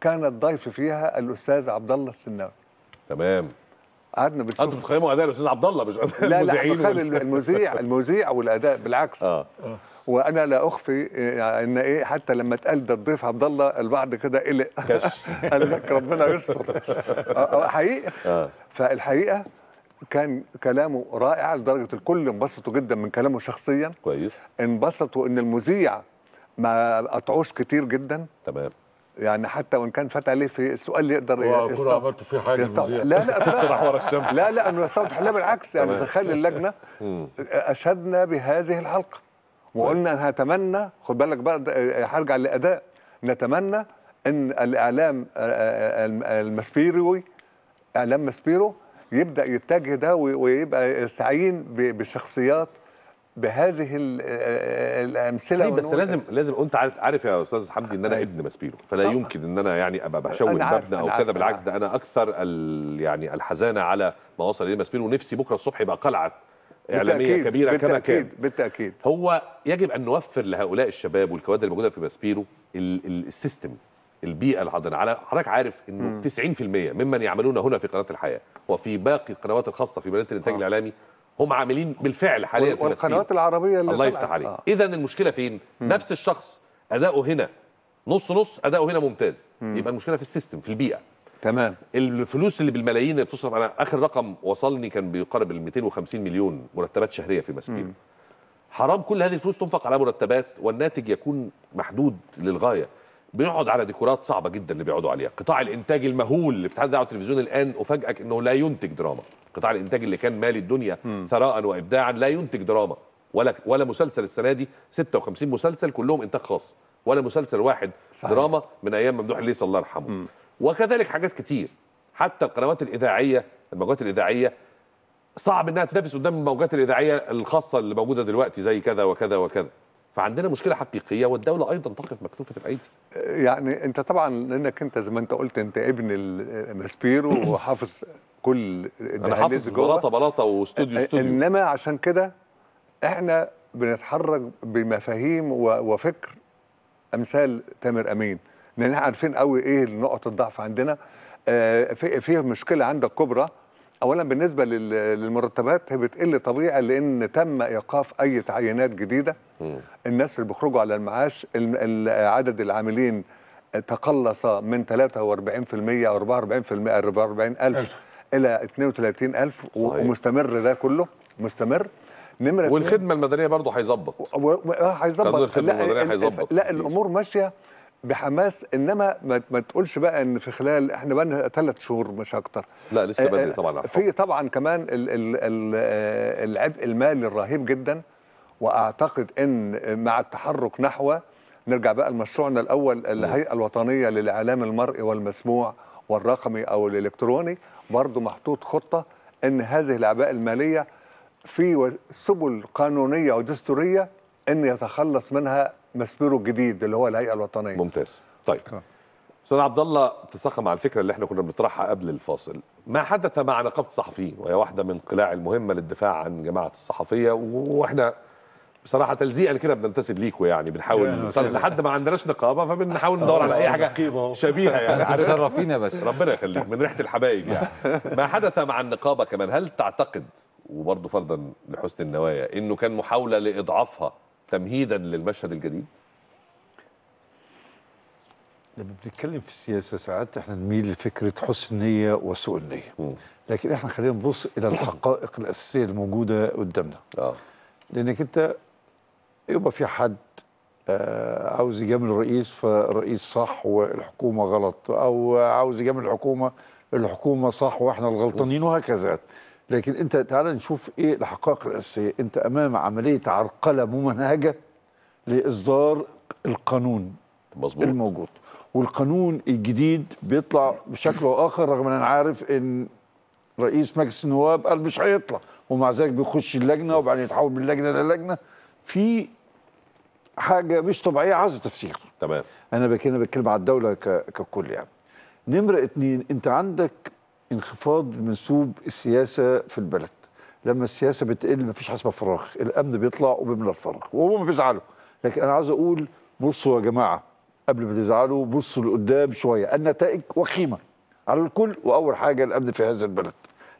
Speaker 3: كان الضيف فيها الاستاذ عبد الله السناوي تمام قعدنا بنشوف انتوا بتقيموا اداء الاستاذ عبد الله مش لا لا المذيع المذيع والاداء بالعكس اه, آه. وانا لا اخفي يعني ان ايه حتى لما اتقال ده الضيف عبد الله البعض كده قلق قال لك ربنا يستر آه، آه، حقيقي آه. فالحقيقه كان كلامه رائع لدرجه الكل انبسطوا جدا من كلامه شخصيا كويس انبسطوا ان المذيع ما قطعوش كتير جدا تمام يعني حتى وان كان فتح عليه في السؤال يقدر يستوعب عملت فيه حاجه يستوعب لا لا ورا الشمس لا لا انه يستوضح لا بالعكس يعني تخيل اللجنه اشدنا بهذه الحلقه وقلنا هتمنى خد بالك بقى آه، آه، هرجع للاداء نتمنى ان الاعلام آه، المسبيروي اعلام ماسبيرو يبدا يتجه ده ويبقى يستعين بشخصيات بهذه الامثله طيب بس لازم
Speaker 2: لازم انت عارف عارف يا استاذ حمدي ان انا أيوه. ابن ماسبيرو فلا طبعا. يمكن ان انا يعني ابقى بشوه مبنى او كذا بالعكس ده انا اكثر يعني الحزانه على ما وصل اليه ماسبيرو ونفسي بكره الصبح يبقى قلعه اعلاميه بالتأكيد. كبيره بالتأكيد. كما كان بالتاكيد هو يجب ان نوفر لهؤلاء الشباب والكوادر الموجوده في باسبيرو السيستم البيئه الحاضنه على حضرتك عارف انه 90% ممن يعملون هنا في قناه الحياه وفي باقي القنوات الخاصه في بلديه الانتاج آه. الاعلامي هم عاملين بالفعل حاليا في والقنوات
Speaker 3: العربيه اللي الله يفتح عليك
Speaker 2: آه. اذا المشكله فين نفس الشخص اداؤه هنا نص نص اداؤه هنا ممتاز يبقى المشكله في السيستم في البيئه تمام الفلوس اللي بالملايين اللي بتصرف انا اخر رقم وصلني كان بيقارب ال 250 مليون مرتبات شهريه في مسبيل حرام كل هذه الفلوس تنفق على مرتبات والناتج يكون محدود للغايه بنقعد على ديكورات صعبه جدا اللي بيقعدوا عليها قطاع الانتاج المهول اللي اتحاد الدعوه والتلفزيون الان افاجئك انه لا ينتج دراما قطاع الانتاج اللي كان مالي الدنيا ثراء وابداعا لا ينتج دراما ولا ولا مسلسل السنه دي 56 مسلسل كلهم انتاج خاص ولا مسلسل واحد صحيح. دراما من ايام ممدوح الليث الله يرحمه وكذلك حاجات كتير حتى القنوات الاذاعيه الموجات الاذاعيه صعب انها تنافس قدام الموجات الاذاعيه الخاصه اللي موجوده دلوقتي زي كذا وكذا وكذا فعندنا مشكله حقيقيه
Speaker 3: والدوله ايضا تقف مكتوفه الايدي يعني انت طبعا لانك انت زي ما انت قلت انت ابن الماسبيرو وحافظ كل انا حافظ بلاطه
Speaker 2: بلاطه واستوديو استوديو
Speaker 3: انما عشان كده احنا بنتحرك بمفاهيم وفكر امثال تامر امين لان احنا عارفين قوي ايه نقط الضعف عندنا آه، في فيها مشكله عندك كبرى اولا بالنسبه للمرتبات هي بتقل طبيعي لان تم ايقاف اي تعيينات جديده الناس اللي بيخرجوا على المعاش عدد العاملين تقلص من 43% او 44% 44000 الى 32000 ومستمر ده كله مستمر نمره والخدمه المدنيه برضه هيظبط اه هيظبط لا, لا الامور ماشيه بحماس انما ما, ما تقولش بقى ان في خلال احنا بقى لنا ثلاث شهور مش اكتر لا لسه آه، آه، بدري طبعا في طبعا كمان ال ال ال آه، العبء المالي الرهيب جدا واعتقد ان مع التحرك نحو نرجع بقى لمشروعنا الاول الهيئه الوطنيه للاعلام المرئي والمسموع والرقمي او الالكتروني برضه محطوط خطه ان هذه الاعباء الماليه في سبل قانونيه ودستوريه ان يتخلص منها مسيره الجديد اللي هو الهيئه الوطنيه ممتاز
Speaker 2: طيب استاذ آه. عبد الله تسخم على الفكره اللي احنا كنا بنطرحها قبل الفاصل ما حدث مع نقابه الصحفيين وهي واحده من قلاع المهمه للدفاع عن جماعه الصحفيه واحنا بصراحه تلزيقا كده بننتسب ليكم يعني بنحاول لحد ما عندناش نقابه فبنحاول ندور على اي آه، حاجه شبيهه يعني تشرفينا بس ربنا يخليك من ريحه الحبايب يعني ما حدث مع النقابه كمان هل تعتقد وبرضه فرضا لحسن النوايا انه كان محاوله لاضعافها تمهيدا للمشهد الجديد
Speaker 4: لما بنتكلم في السياسه ساعات احنا نميل لفكره حسن نيه وسوء النيه لكن احنا خلينا نبص الى الحقائق الاساسيه الموجوده قدامنا آه. لانك انت يبقى في حد آه عاوز يجامل الرئيس فالرئيس صح والحكومه غلط او عاوز يجامل الحكومه الحكومه صح واحنا الغلطانين وهكذا لكن انت تعال نشوف ايه الحقائق الاساسيه انت امام عمليه عرقله ممنهجه لاصدار القانون مظبوط الموجود والقانون الجديد بيطلع بشكل او اخر رغم ان انا عارف ان رئيس مجلس النواب قال مش هيطلع ومع ذلك بيخش اللجنه وبعدين يتحول من لجنه للجنه في حاجه مش طبيعيه عايزه تفسير تمام انا بكلم بتكلم على الدوله ككل يعني نمره اتنين انت عندك انخفاض منسوب السياسه في البلد لما السياسه بتقل مفيش حاجه اسمها فراغ الامن بيطلع وبيملى الفراغ وهم بيزعلوا لكن انا عايز اقول بصوا يا جماعه قبل ما تزعلوا بصوا لقدام شويه النتائج وخيمه على الكل واول حاجه الامن في هذا البلد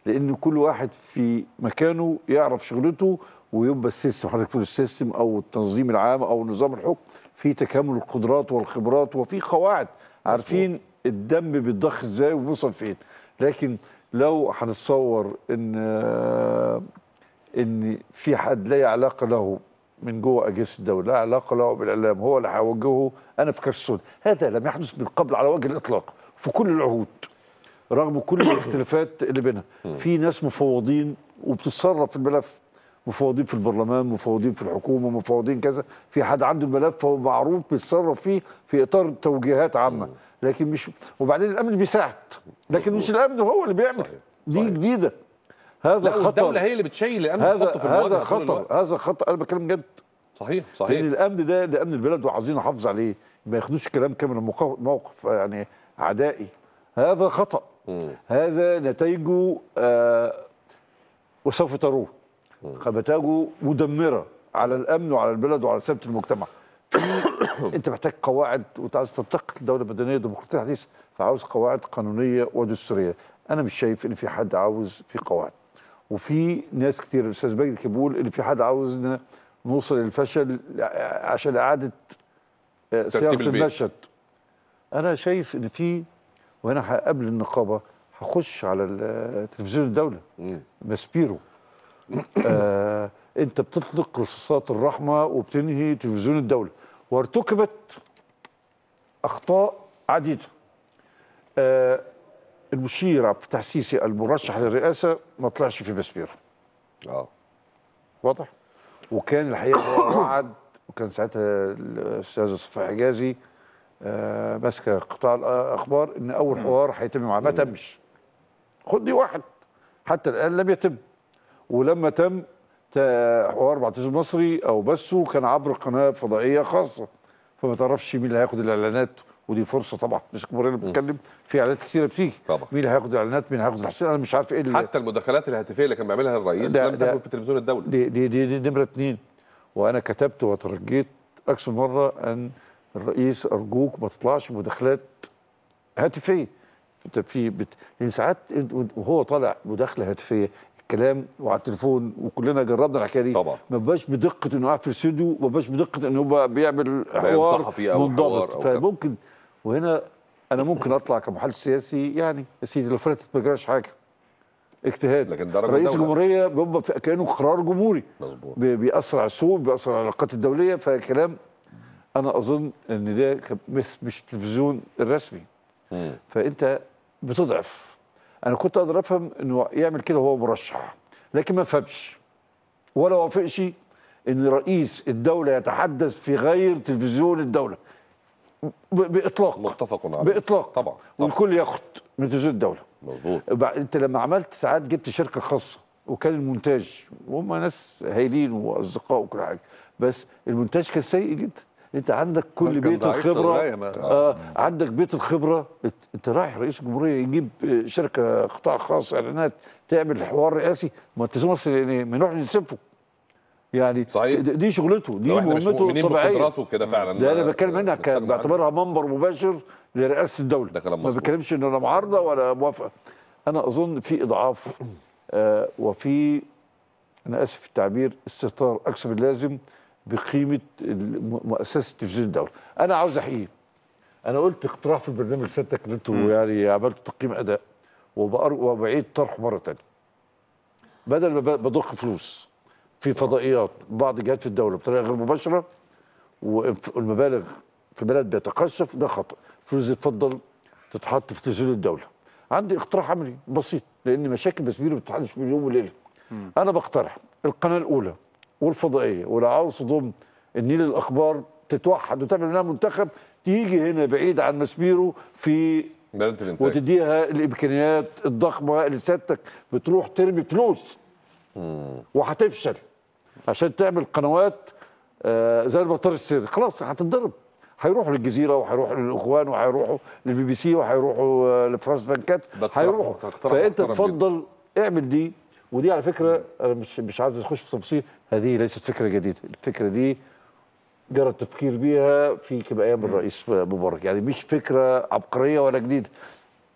Speaker 4: لان كل واحد في مكانه يعرف شغلته ويبقى السيستم حضرتك بتقول السيستم او التنظيم العام او نظام الحكم في تكامل القدرات والخبرات وفي قواعد عارفين الدم بيتضخ ازاي وبيوصل فين لكن لو هنتصور ان آه، ان في حد لا علاقه له من جوه اجهزه الدوله لا علاقه له بالاعلام هو اللي هيوجهه انا في كرسون هذا لم يحدث من قبل على وجه الاطلاق في كل العهود رغم كل الاختلافات اللي بينها في ناس مفوضين وبتتصرف في الملف مفوضين في البرلمان مفوضين في الحكومه مفوضين كذا في حد عنده الملف فهو معروف بيتصرف فيه في اطار توجيهات عامه لكن مش وبعدين الامن بيساعد لكن مش الامن هو اللي بيعمل صحيح. دي صحيح. جديده هذا خطر الدوله هي
Speaker 2: اللي بتشيل الامن هذا في هذا خطر
Speaker 4: هذا خطر انا بتكلم جد صحيح صحيح لان الامن ده ده امن البلد وعايزين نحافظ عليه ما ياخدوش كلام كامل موقف يعني عدائي هذا خطا مم. هذا نتائجه آه وسوف تروه نتائجه مدمره على الامن وعلى البلد وعلى ثبات المجتمع انت محتاج قواعد وعايز تنتقل دوله مدنيه ديمقراطيه حديثه فعاوز قواعد قانونيه ودستوريه انا مش شايف ان في حد عاوز في قواعد وفي ناس كتير الاستاذ بجد كان بيقول ان في حد عاوز نوصل للفشل عشان اعاده آه، صياغه المشهد انا شايف ان في وانا قبل النقابه هخش على آه، تلفزيون الدوله ماسبيرو آه انت بتطلق رصاصات الرحمه وبتنهي تلفزيون الدوله وارتكبت اخطاء عديده آه المشير عبد الفتاح السيسي المرشح للرئاسه ما طلعش في بسبيره اه واضح وكان الحقيقه هو وعد وكان ساعتها الاستاذ صفي حجازي آه ماسكه قطاع الاخبار ان اول حوار هيتم معاه ما تمش خد دي واحد حتى الان لم يتم ولما تم حوار مع التلفزيون المصري او بثه كان عبر قناه فضائيه خاصه فما تعرفش مين اللي هياخد الاعلانات ودي فرصه طبعا مش كبرنا بنتكلم في اعلانات كثيره بتيجي مين اللي هياخد الاعلانات مين هياخد الحسين انا مش عارف ايه اللي حتى
Speaker 2: المداخلات الهاتفيه اللي كان بيعملها الرئيس لم تكن في
Speaker 4: التلفزيون الدولي دي دي, دي, نمره اثنين وانا كتبت وترجيت اكثر مره ان الرئيس ارجوك ما تطلعش مداخلات هاتفيه انت في بت... يعني ساعات وهو طالع مداخله هاتفيه كلام وعلى التليفون وكلنا جربنا الحكايه دي طبعا ما بقاش بدقه انه قاعد في الاستوديو ما بقاش بدقه انه بقى بيعمل حوار صحفي او منضبط فممكن وهنا انا ممكن اطلع كمحلل سياسي يعني يا سيدي لو فاتت ما جراش حاجه اجتهاد لكن ده رئيس الجمهوريه بيبقى كانه قرار جمهوري مظبوط بيأثر على السوق بيأثر على العلاقات الدوليه فكلام انا اظن ان ده مش التلفزيون الرسمي مم. فانت بتضعف انا كنت اقدر افهم انه يعمل كده وهو مرشح لكن ما فهمش ولا وافقش ان رئيس الدوله يتحدث في غير تلفزيون الدوله باطلاق متفق عليه باطلاق طبعا, طبعا. والكل ياخد من تلفزيون الدوله مظبوط انت لما عملت ساعات جبت شركه خاصه وكان المونتاج وهم ناس هايلين واصدقاء وكل حاجه بس المونتاج كان سيء جدا انت عندك كل بيت الخبره آه عندك بيت الخبره انت رايح رئيس الجمهوريه يجيب آه، شركه قطاع خاص اعلانات تعمل حوار رئاسي ما تسمعش يعني ما نروحش نسفه يعني صحيح. دي شغلته دي مهمته الطبيعيه كده فعلا ده انا بتكلم عنها باعتبارها منبر مباشر لرئاسه الدوله ده كلام ما بتكلمش ان انا معارضه ولا موافقه انا اظن في اضعاف آه وفي انا اسف في التعبير استهتار اكثر من اللازم بقيمه مؤسسه تلفزيون الدوله انا عاوز احييه انا قلت اقتراح في البرنامج سيادتك اللي انتوا يعني عملتوا تقييم اداء وبعيد طرحه مره ثانيه بدل ما بضخ فلوس في فضائيات بعض الجهات في الدوله بطريقه غير مباشره والمبالغ في بلد بيتقشف ده خطا فلوس تفضل تتحط في تلفزيون الدوله عندي اقتراح عملي بسيط لان مشاكل بس ما بتتحلش من يوم وليله انا بقترح القناه الاولى والفضائيه ولو عاوز تضم النيل الاخبار تتوحد وتعمل منها منتخب تيجي هنا بعيد عن مسميره في وتديها الامكانيات الضخمه اللي سيادتك بتروح ترمي فلوس وهتفشل عشان تعمل قنوات آه زي البطار السري خلاص هتتضرب هيروحوا للجزيره وهيروحوا للاخوان وهيروحوا للبي بي سي وهيروحوا آه، لفرانس بنكات هيروحوا فانت تفضل اعمل دي ودي على فكره انا مش مش عايز اخش في تفاصيل هذه ليست فكره جديده الفكره دي جرى التفكير بيها في كما ايام الرئيس مبارك يعني مش فكره عبقريه ولا جديده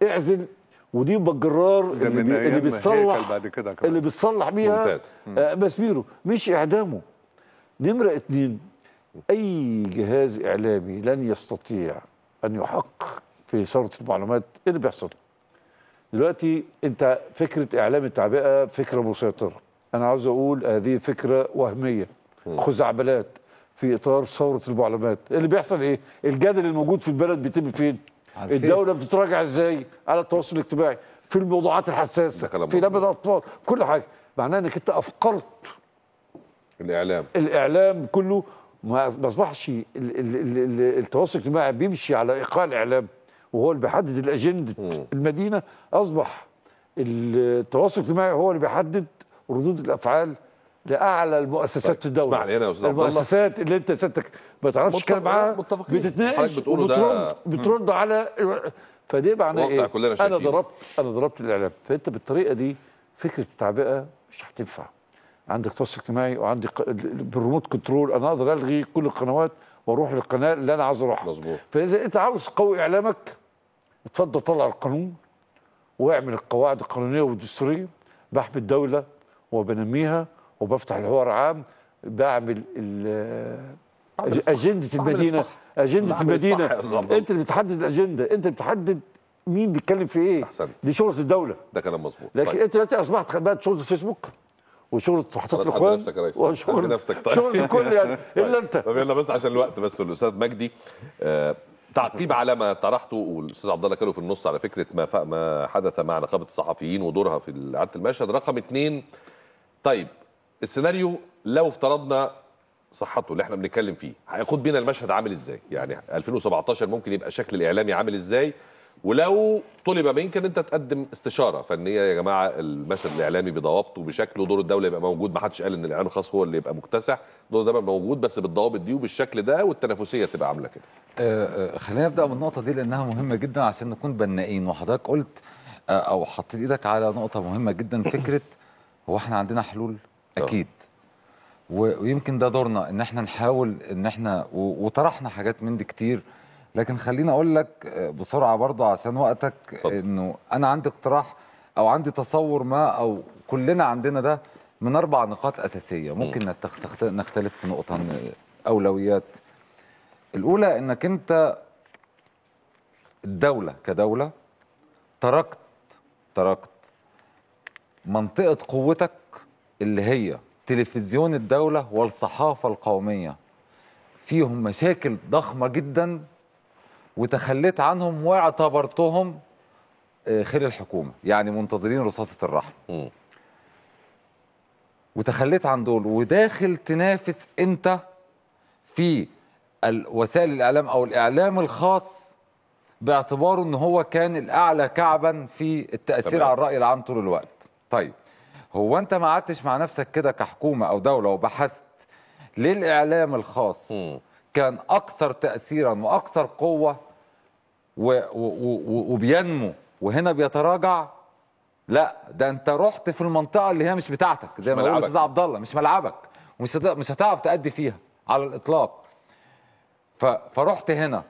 Speaker 4: اعزل ودي الجرار اللي, بي... اللي بتصلح بعد كده كمان. اللي بتصلح بيها آه، مسيره مش اعدامه نمره اتنين اي جهاز اعلامي لن يستطيع ان يحقق في ثوره المعلومات اللي بيحصل دلوقتي انت فكره اعلام التعبئه فكره مسيطره انا عاوز اقول هذه فكره وهميه خزعبلات في اطار ثوره المعلومات اللي بيحصل ايه الجدل الموجود في البلد بيتم فين الدوله بتتراجع ازاي على التواصل الاجتماعي في الموضوعات الحساسه في لبن الاطفال كل حاجه معناه انك انت افقرت الاعلام الاعلام كله ما اصبحش التواصل الاجتماعي بيمشي على ايقاع الاعلام وهو اللي بيحدد الاجنده المدينه اصبح التواصل الاجتماعي هو اللي بيحدد ردود الافعال لاعلى المؤسسات طيب. في الدوله اسمعني هنا يا استاذ المؤسسات اللي انت سيادتك ما تعرفش تتكلم معاها بتتناقش بتقوله بترد على فده معناه ايه؟ انا ضربت انا ضربت الاعلام فانت بالطريقه دي فكره التعبئه مش هتنفع عندك تواصل اجتماعي وعندي بالريموت كنترول انا اقدر الغي كل القنوات واروح للقناه اللي انا عايز اروحها مظبوط فاذا انت عاوز تقوي اعلامك اتفضل طلع القانون واعمل القواعد القانونيه والدستوريه بحمي الدوله وبنميها وبفتح الحوار عام بعمل اجنده المدينه اجنده المدينه انت اللي بتحدد الاجنده انت اللي بتحدد مين بيتكلم في ايه أحسن. دي شرطه الدوله ده كلام مظبوط لكن طيب. انت دلوقتي اصبحت بقى شرطه فيسبوك وشغل محطات الاخوان وشرطه نفسك طيب. شغل الكل يعني الا انت طب يلا بس عشان الوقت
Speaker 2: بس الاستاذ مجدي آه تعقيب على ما طرحته والاستاذ عبد الله كانوا في النص على فكره ما ما حدث مع نقابه الصحفيين ودورها في اعاده المشهد رقم اثنين طيب السيناريو لو افترضنا صحته اللي احنا بنتكلم فيه هيقود بينا المشهد عامل ازاي يعني 2017 ممكن يبقى شكل الاعلامي عامل ازاي ولو طلب منك ان انت تقدم استشاره فنيه يا جماعه المشهد الاعلامي بضوابطه وبشكله دور الدوله يبقى موجود ما حدش قال ان الاعلام الخاص هو اللي يبقى مكتسح دور ده موجود بس بالضوابط دي وبالشكل ده والتنافسيه تبقى عامله كده
Speaker 5: آه, آه، خلينا نبدا من النقطه دي لانها مهمه جدا عشان نكون بنائين وحضرتك قلت آه او حطيت ايدك على نقطه مهمه جدا فكره هو احنا عندنا حلول آه. اكيد ويمكن ده دورنا ان احنا نحاول ان احنا وطرحنا حاجات من دي كتير لكن خليني اقول لك بسرعه برضه عشان وقتك انه انا عندي اقتراح او عندي تصور ما او كلنا عندنا ده من اربع نقاط اساسيه ممكن نختلف في نقطه اولويات الاولى انك انت الدوله كدوله تركت تركت منطقه قوتك اللي هي تلفزيون الدوله والصحافه القوميه فيهم مشاكل ضخمه جدا وتخليت عنهم واعتبرتهم آه، خير الحكومه يعني منتظرين رصاصه الرحم م. وتخليت عن دول وداخل تنافس انت في وسائل الاعلام او الاعلام الخاص باعتباره ان هو كان الاعلى كعبا في التاثير طبعا. على الراي العام طول الوقت طيب هو انت ما قعدتش مع نفسك كده كحكومه او دوله وبحثت ليه الاعلام الخاص م. كان اكثر تاثيرا واكثر قوه و و و وبينمو وهنا بيتراجع لا ده انت رحت في المنطقه اللي هي مش بتاعتك زي ما بيقول الاستاذ عبد الله مش ملعبك ومش مش هتعرف تأدي فيها على الاطلاق فرحت هنا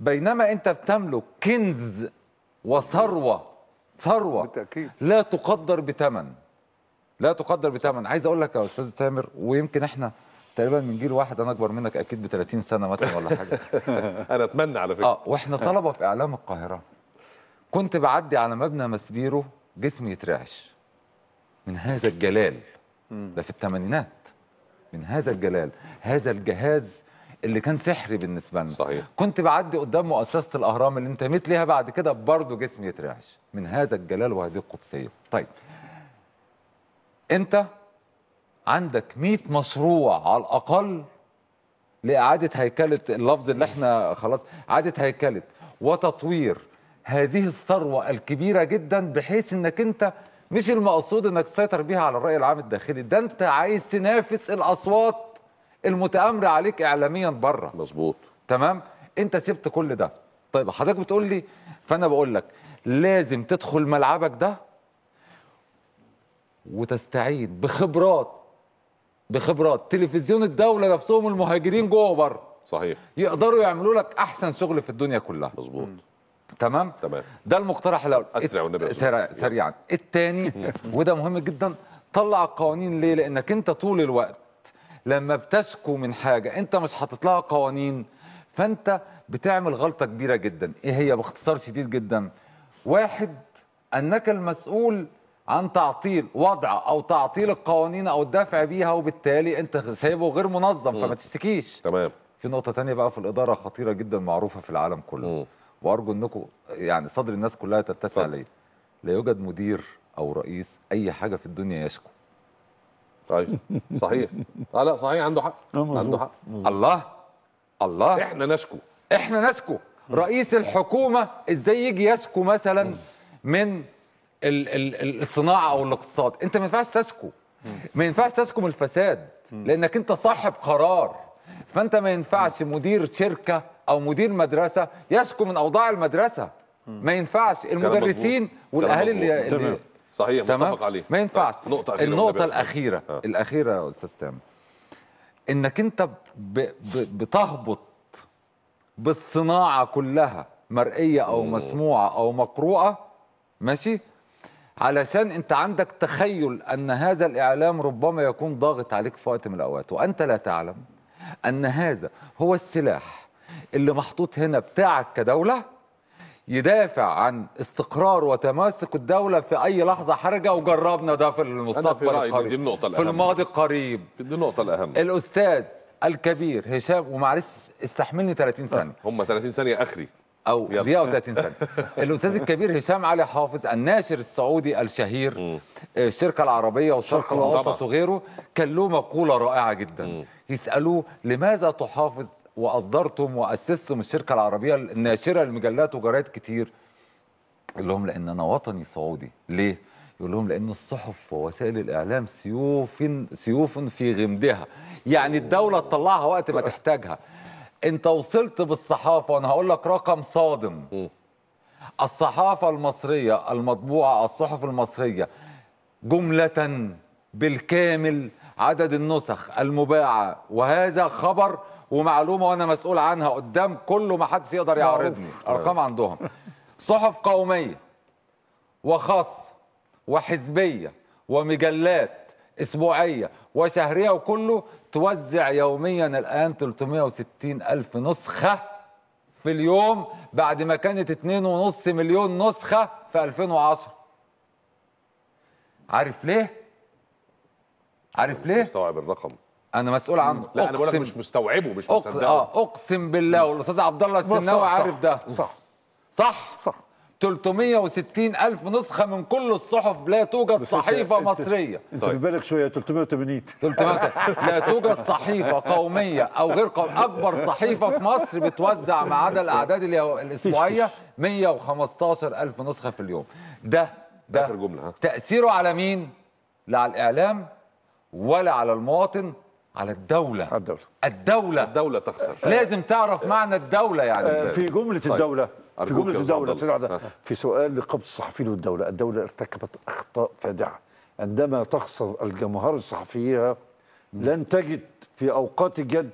Speaker 5: بينما انت بتملك كنز وثروه ثروه بالتأكيد. لا تقدر بثمن لا تقدر بثمن عايز اقول لك يا استاذ تامر ويمكن احنا تقريبا من جيل واحد انا اكبر منك اكيد ب 30 سنه مثلا ولا حاجه انا اتمنى على فكره اه واحنا طلبه في اعلام القاهره كنت بعدي على مبنى مسبيرو جسمي يترعش من هذا الجلال ده في الثمانينات من هذا الجلال هذا الجهاز اللي كان سحري بالنسبه لنا صحيح كنت بعدي قدام مؤسسه الاهرام اللي انتميت ليها بعد كده برضه جسمي يترعش من هذا الجلال وهذه القدسيه طيب انت عندك 100 مشروع على الاقل لاعاده هيكله اللفظ اللي احنا خلاص اعاده هيكله وتطوير هذه الثروه الكبيره جدا بحيث انك انت مش المقصود انك تسيطر بيها على الراي العام الداخلي ده انت عايز تنافس الاصوات المتامره عليك اعلاميا بره مظبوط تمام انت سبت كل ده طيب حضرتك بتقول لي فانا بقول لك لازم تدخل ملعبك ده وتستعين بخبرات بخبرات تلفزيون الدوله نفسهم المهاجرين جوه وبره صحيح يقدروا يعملوا لك احسن شغل في الدنيا كلها مظبوط تمام تمام ده المقترح الاول اسرع والنبي سريعا سريع. الثاني وده مهم جدا طلع القوانين ليه لانك انت طول الوقت لما بتشكو من حاجه انت مش حاطط لها قوانين فانت بتعمل غلطه كبيره جدا ايه هي باختصار شديد جدا واحد انك المسؤول عن تعطيل وضع او تعطيل القوانين او الدفع بيها وبالتالي انت سايبه غير منظم فما تشتكيش تمام في نقطه ثانيه بقى في الاداره خطيره جدا معروفه في العالم كله وارجو انكم يعني صدر الناس كلها تتسع لي لا يوجد مدير او رئيس اي حاجه في الدنيا يشكو طيب صحيح اه لا صحيح عنده حق آه، عنده حق الله الله احنا نشكو احنا نشكو رئيس الحكومه ازاي يجي يشكو مثلا من الصناعه او الاقتصاد انت ما ينفعش تسكو ما ينفعش من الفساد لانك انت صاحب قرار فانت ما ينفعش مدير شركه او مدير مدرسه يشكو من اوضاع المدرسه ما ينفعش المدرسين والاهالي اللي, اللي صحيح تمام؟ متفق عليه ما ينفعش آه، نقطة أخيرة النقطة الأخيرة آه. الأخيرة يا أستاذ تامر إنك أنت ب... ب... بتهبط بالصناعة كلها مرئية أو مسموعة أو مقروءة ماشي علشان انت عندك تخيل ان هذا الاعلام ربما يكون ضاغط عليك في وقت من الاوقات وانت لا تعلم ان هذا هو السلاح اللي محطوط هنا بتاعك كدوله يدافع عن استقرار وتماسك الدولة في أي لحظة حرجة وجربنا ده في المستقبل في القريب دي النقطة الأهم. في الماضي القريب دي النقطة الأهم الأستاذ الكبير هشام ومعلش استحملني 30 ثانية هم 30 ثانية آخري او و30 سنه الاستاذ الكبير هشام علي حافظ الناشر السعودي الشهير م. آه، الشركه العربيه والشرق الاوسط وغيره كان له مقوله رائعه جدا م. يسالوه لماذا تحافظ واصدرتم واسستم الشركه العربيه الناشره لمجلات وجرائد كتير يقول لهم لان انا وطني سعودي ليه يقول لهم لان الصحف ووسائل الاعلام سيوف سيوف في غمدها يعني الدوله تطلعها وقت ما تحتاجها انت وصلت بالصحافه وانا هقول لك رقم صادم الصحافه المصريه المطبوعه الصحف المصريه جمله بالكامل عدد النسخ المباعه وهذا خبر ومعلومه وانا مسؤول عنها قدام كله ما حدش يقدر يعارضني ارقام عندهم صحف قوميه وخاصه وحزبيه ومجلات اسبوعيه وشهريه وكله توزع يوميا الان 360 الف نسخه في اليوم بعد ما كانت 2.5 مليون نسخه في 2010 عارف ليه عارف ليه مستوعب الرقم انا مسؤول عنه لا انا بقول لك مش مستوعبه مش مصدقه أقسم... آه، اقسم بالله والاستاذ عبد الله السناوي عارف ده صح صح صح صح 360 ألف نسخة من كل الصحف لا توجد صحيفة مصرية انت طيب.
Speaker 4: ببالك شوية 380 380 لا توجد صحيفة قومية أو غير قومية أكبر صحيفة في
Speaker 5: مصر بتوزع ما عدا الأعداد الأسبوعية 115 ألف نسخة في اليوم ده ده تأثيره على مين؟ لا على الإعلام ولا على المواطن على الدولة الدولة الدولة الدولة تخسر لازم تعرف معنى الدولة يعني آه، في جملة طيب. الدولة في جملة الدولة
Speaker 4: في سؤال لقبض الصحفيين والدولة الدولة ارتكبت أخطاء فادعة عندما تخسر الجمهور صحفيها لن تجد في أوقات الجد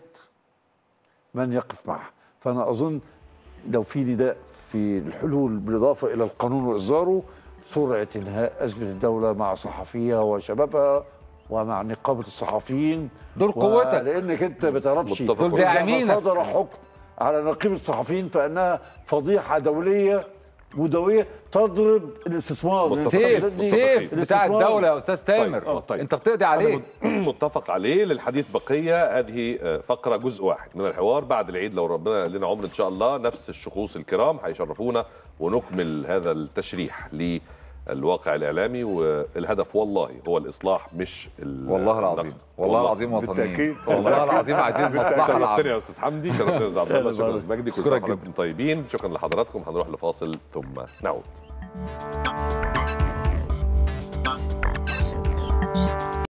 Speaker 4: من يقف معها فأنا أظن لو في نداء في الحلول بالإضافة إلى القانون وإصداره سرعة إنهاء أزمة الدولة مع صحفيها وشبابها ومع نقابه الصحفيين دول قوتك لانك انت ما بتعرفش دول داعمينك صدر حكم على نقيب الصحفيين فانها فضيحه دوليه ودويه تضرب الاستثمار
Speaker 2: سيف سيف بتاع الدوله يا استاذ تامر طيب. آه، طيب. انت
Speaker 5: بتقضي عليه
Speaker 2: متفق عليه للحديث بقيه هذه آه، فقره جزء واحد من الحوار بعد العيد لو ربنا لنا عمر ان شاء الله نفس الشخوص الكرام هيشرفونا ونكمل هذا التشريح ل الواقع الاعلامي والهدف والله هو الاصلاح مش والله العظيم والله العظيم وطنيين والله العظيم عايزين مصلحه شرفتني يا استاذ حمدي شرفتني يا استاذ عبد الله شكرا استاذ مجدي كل سنه وانتم طيبين شكرا لحضراتكم هنروح لفاصل ثم نعود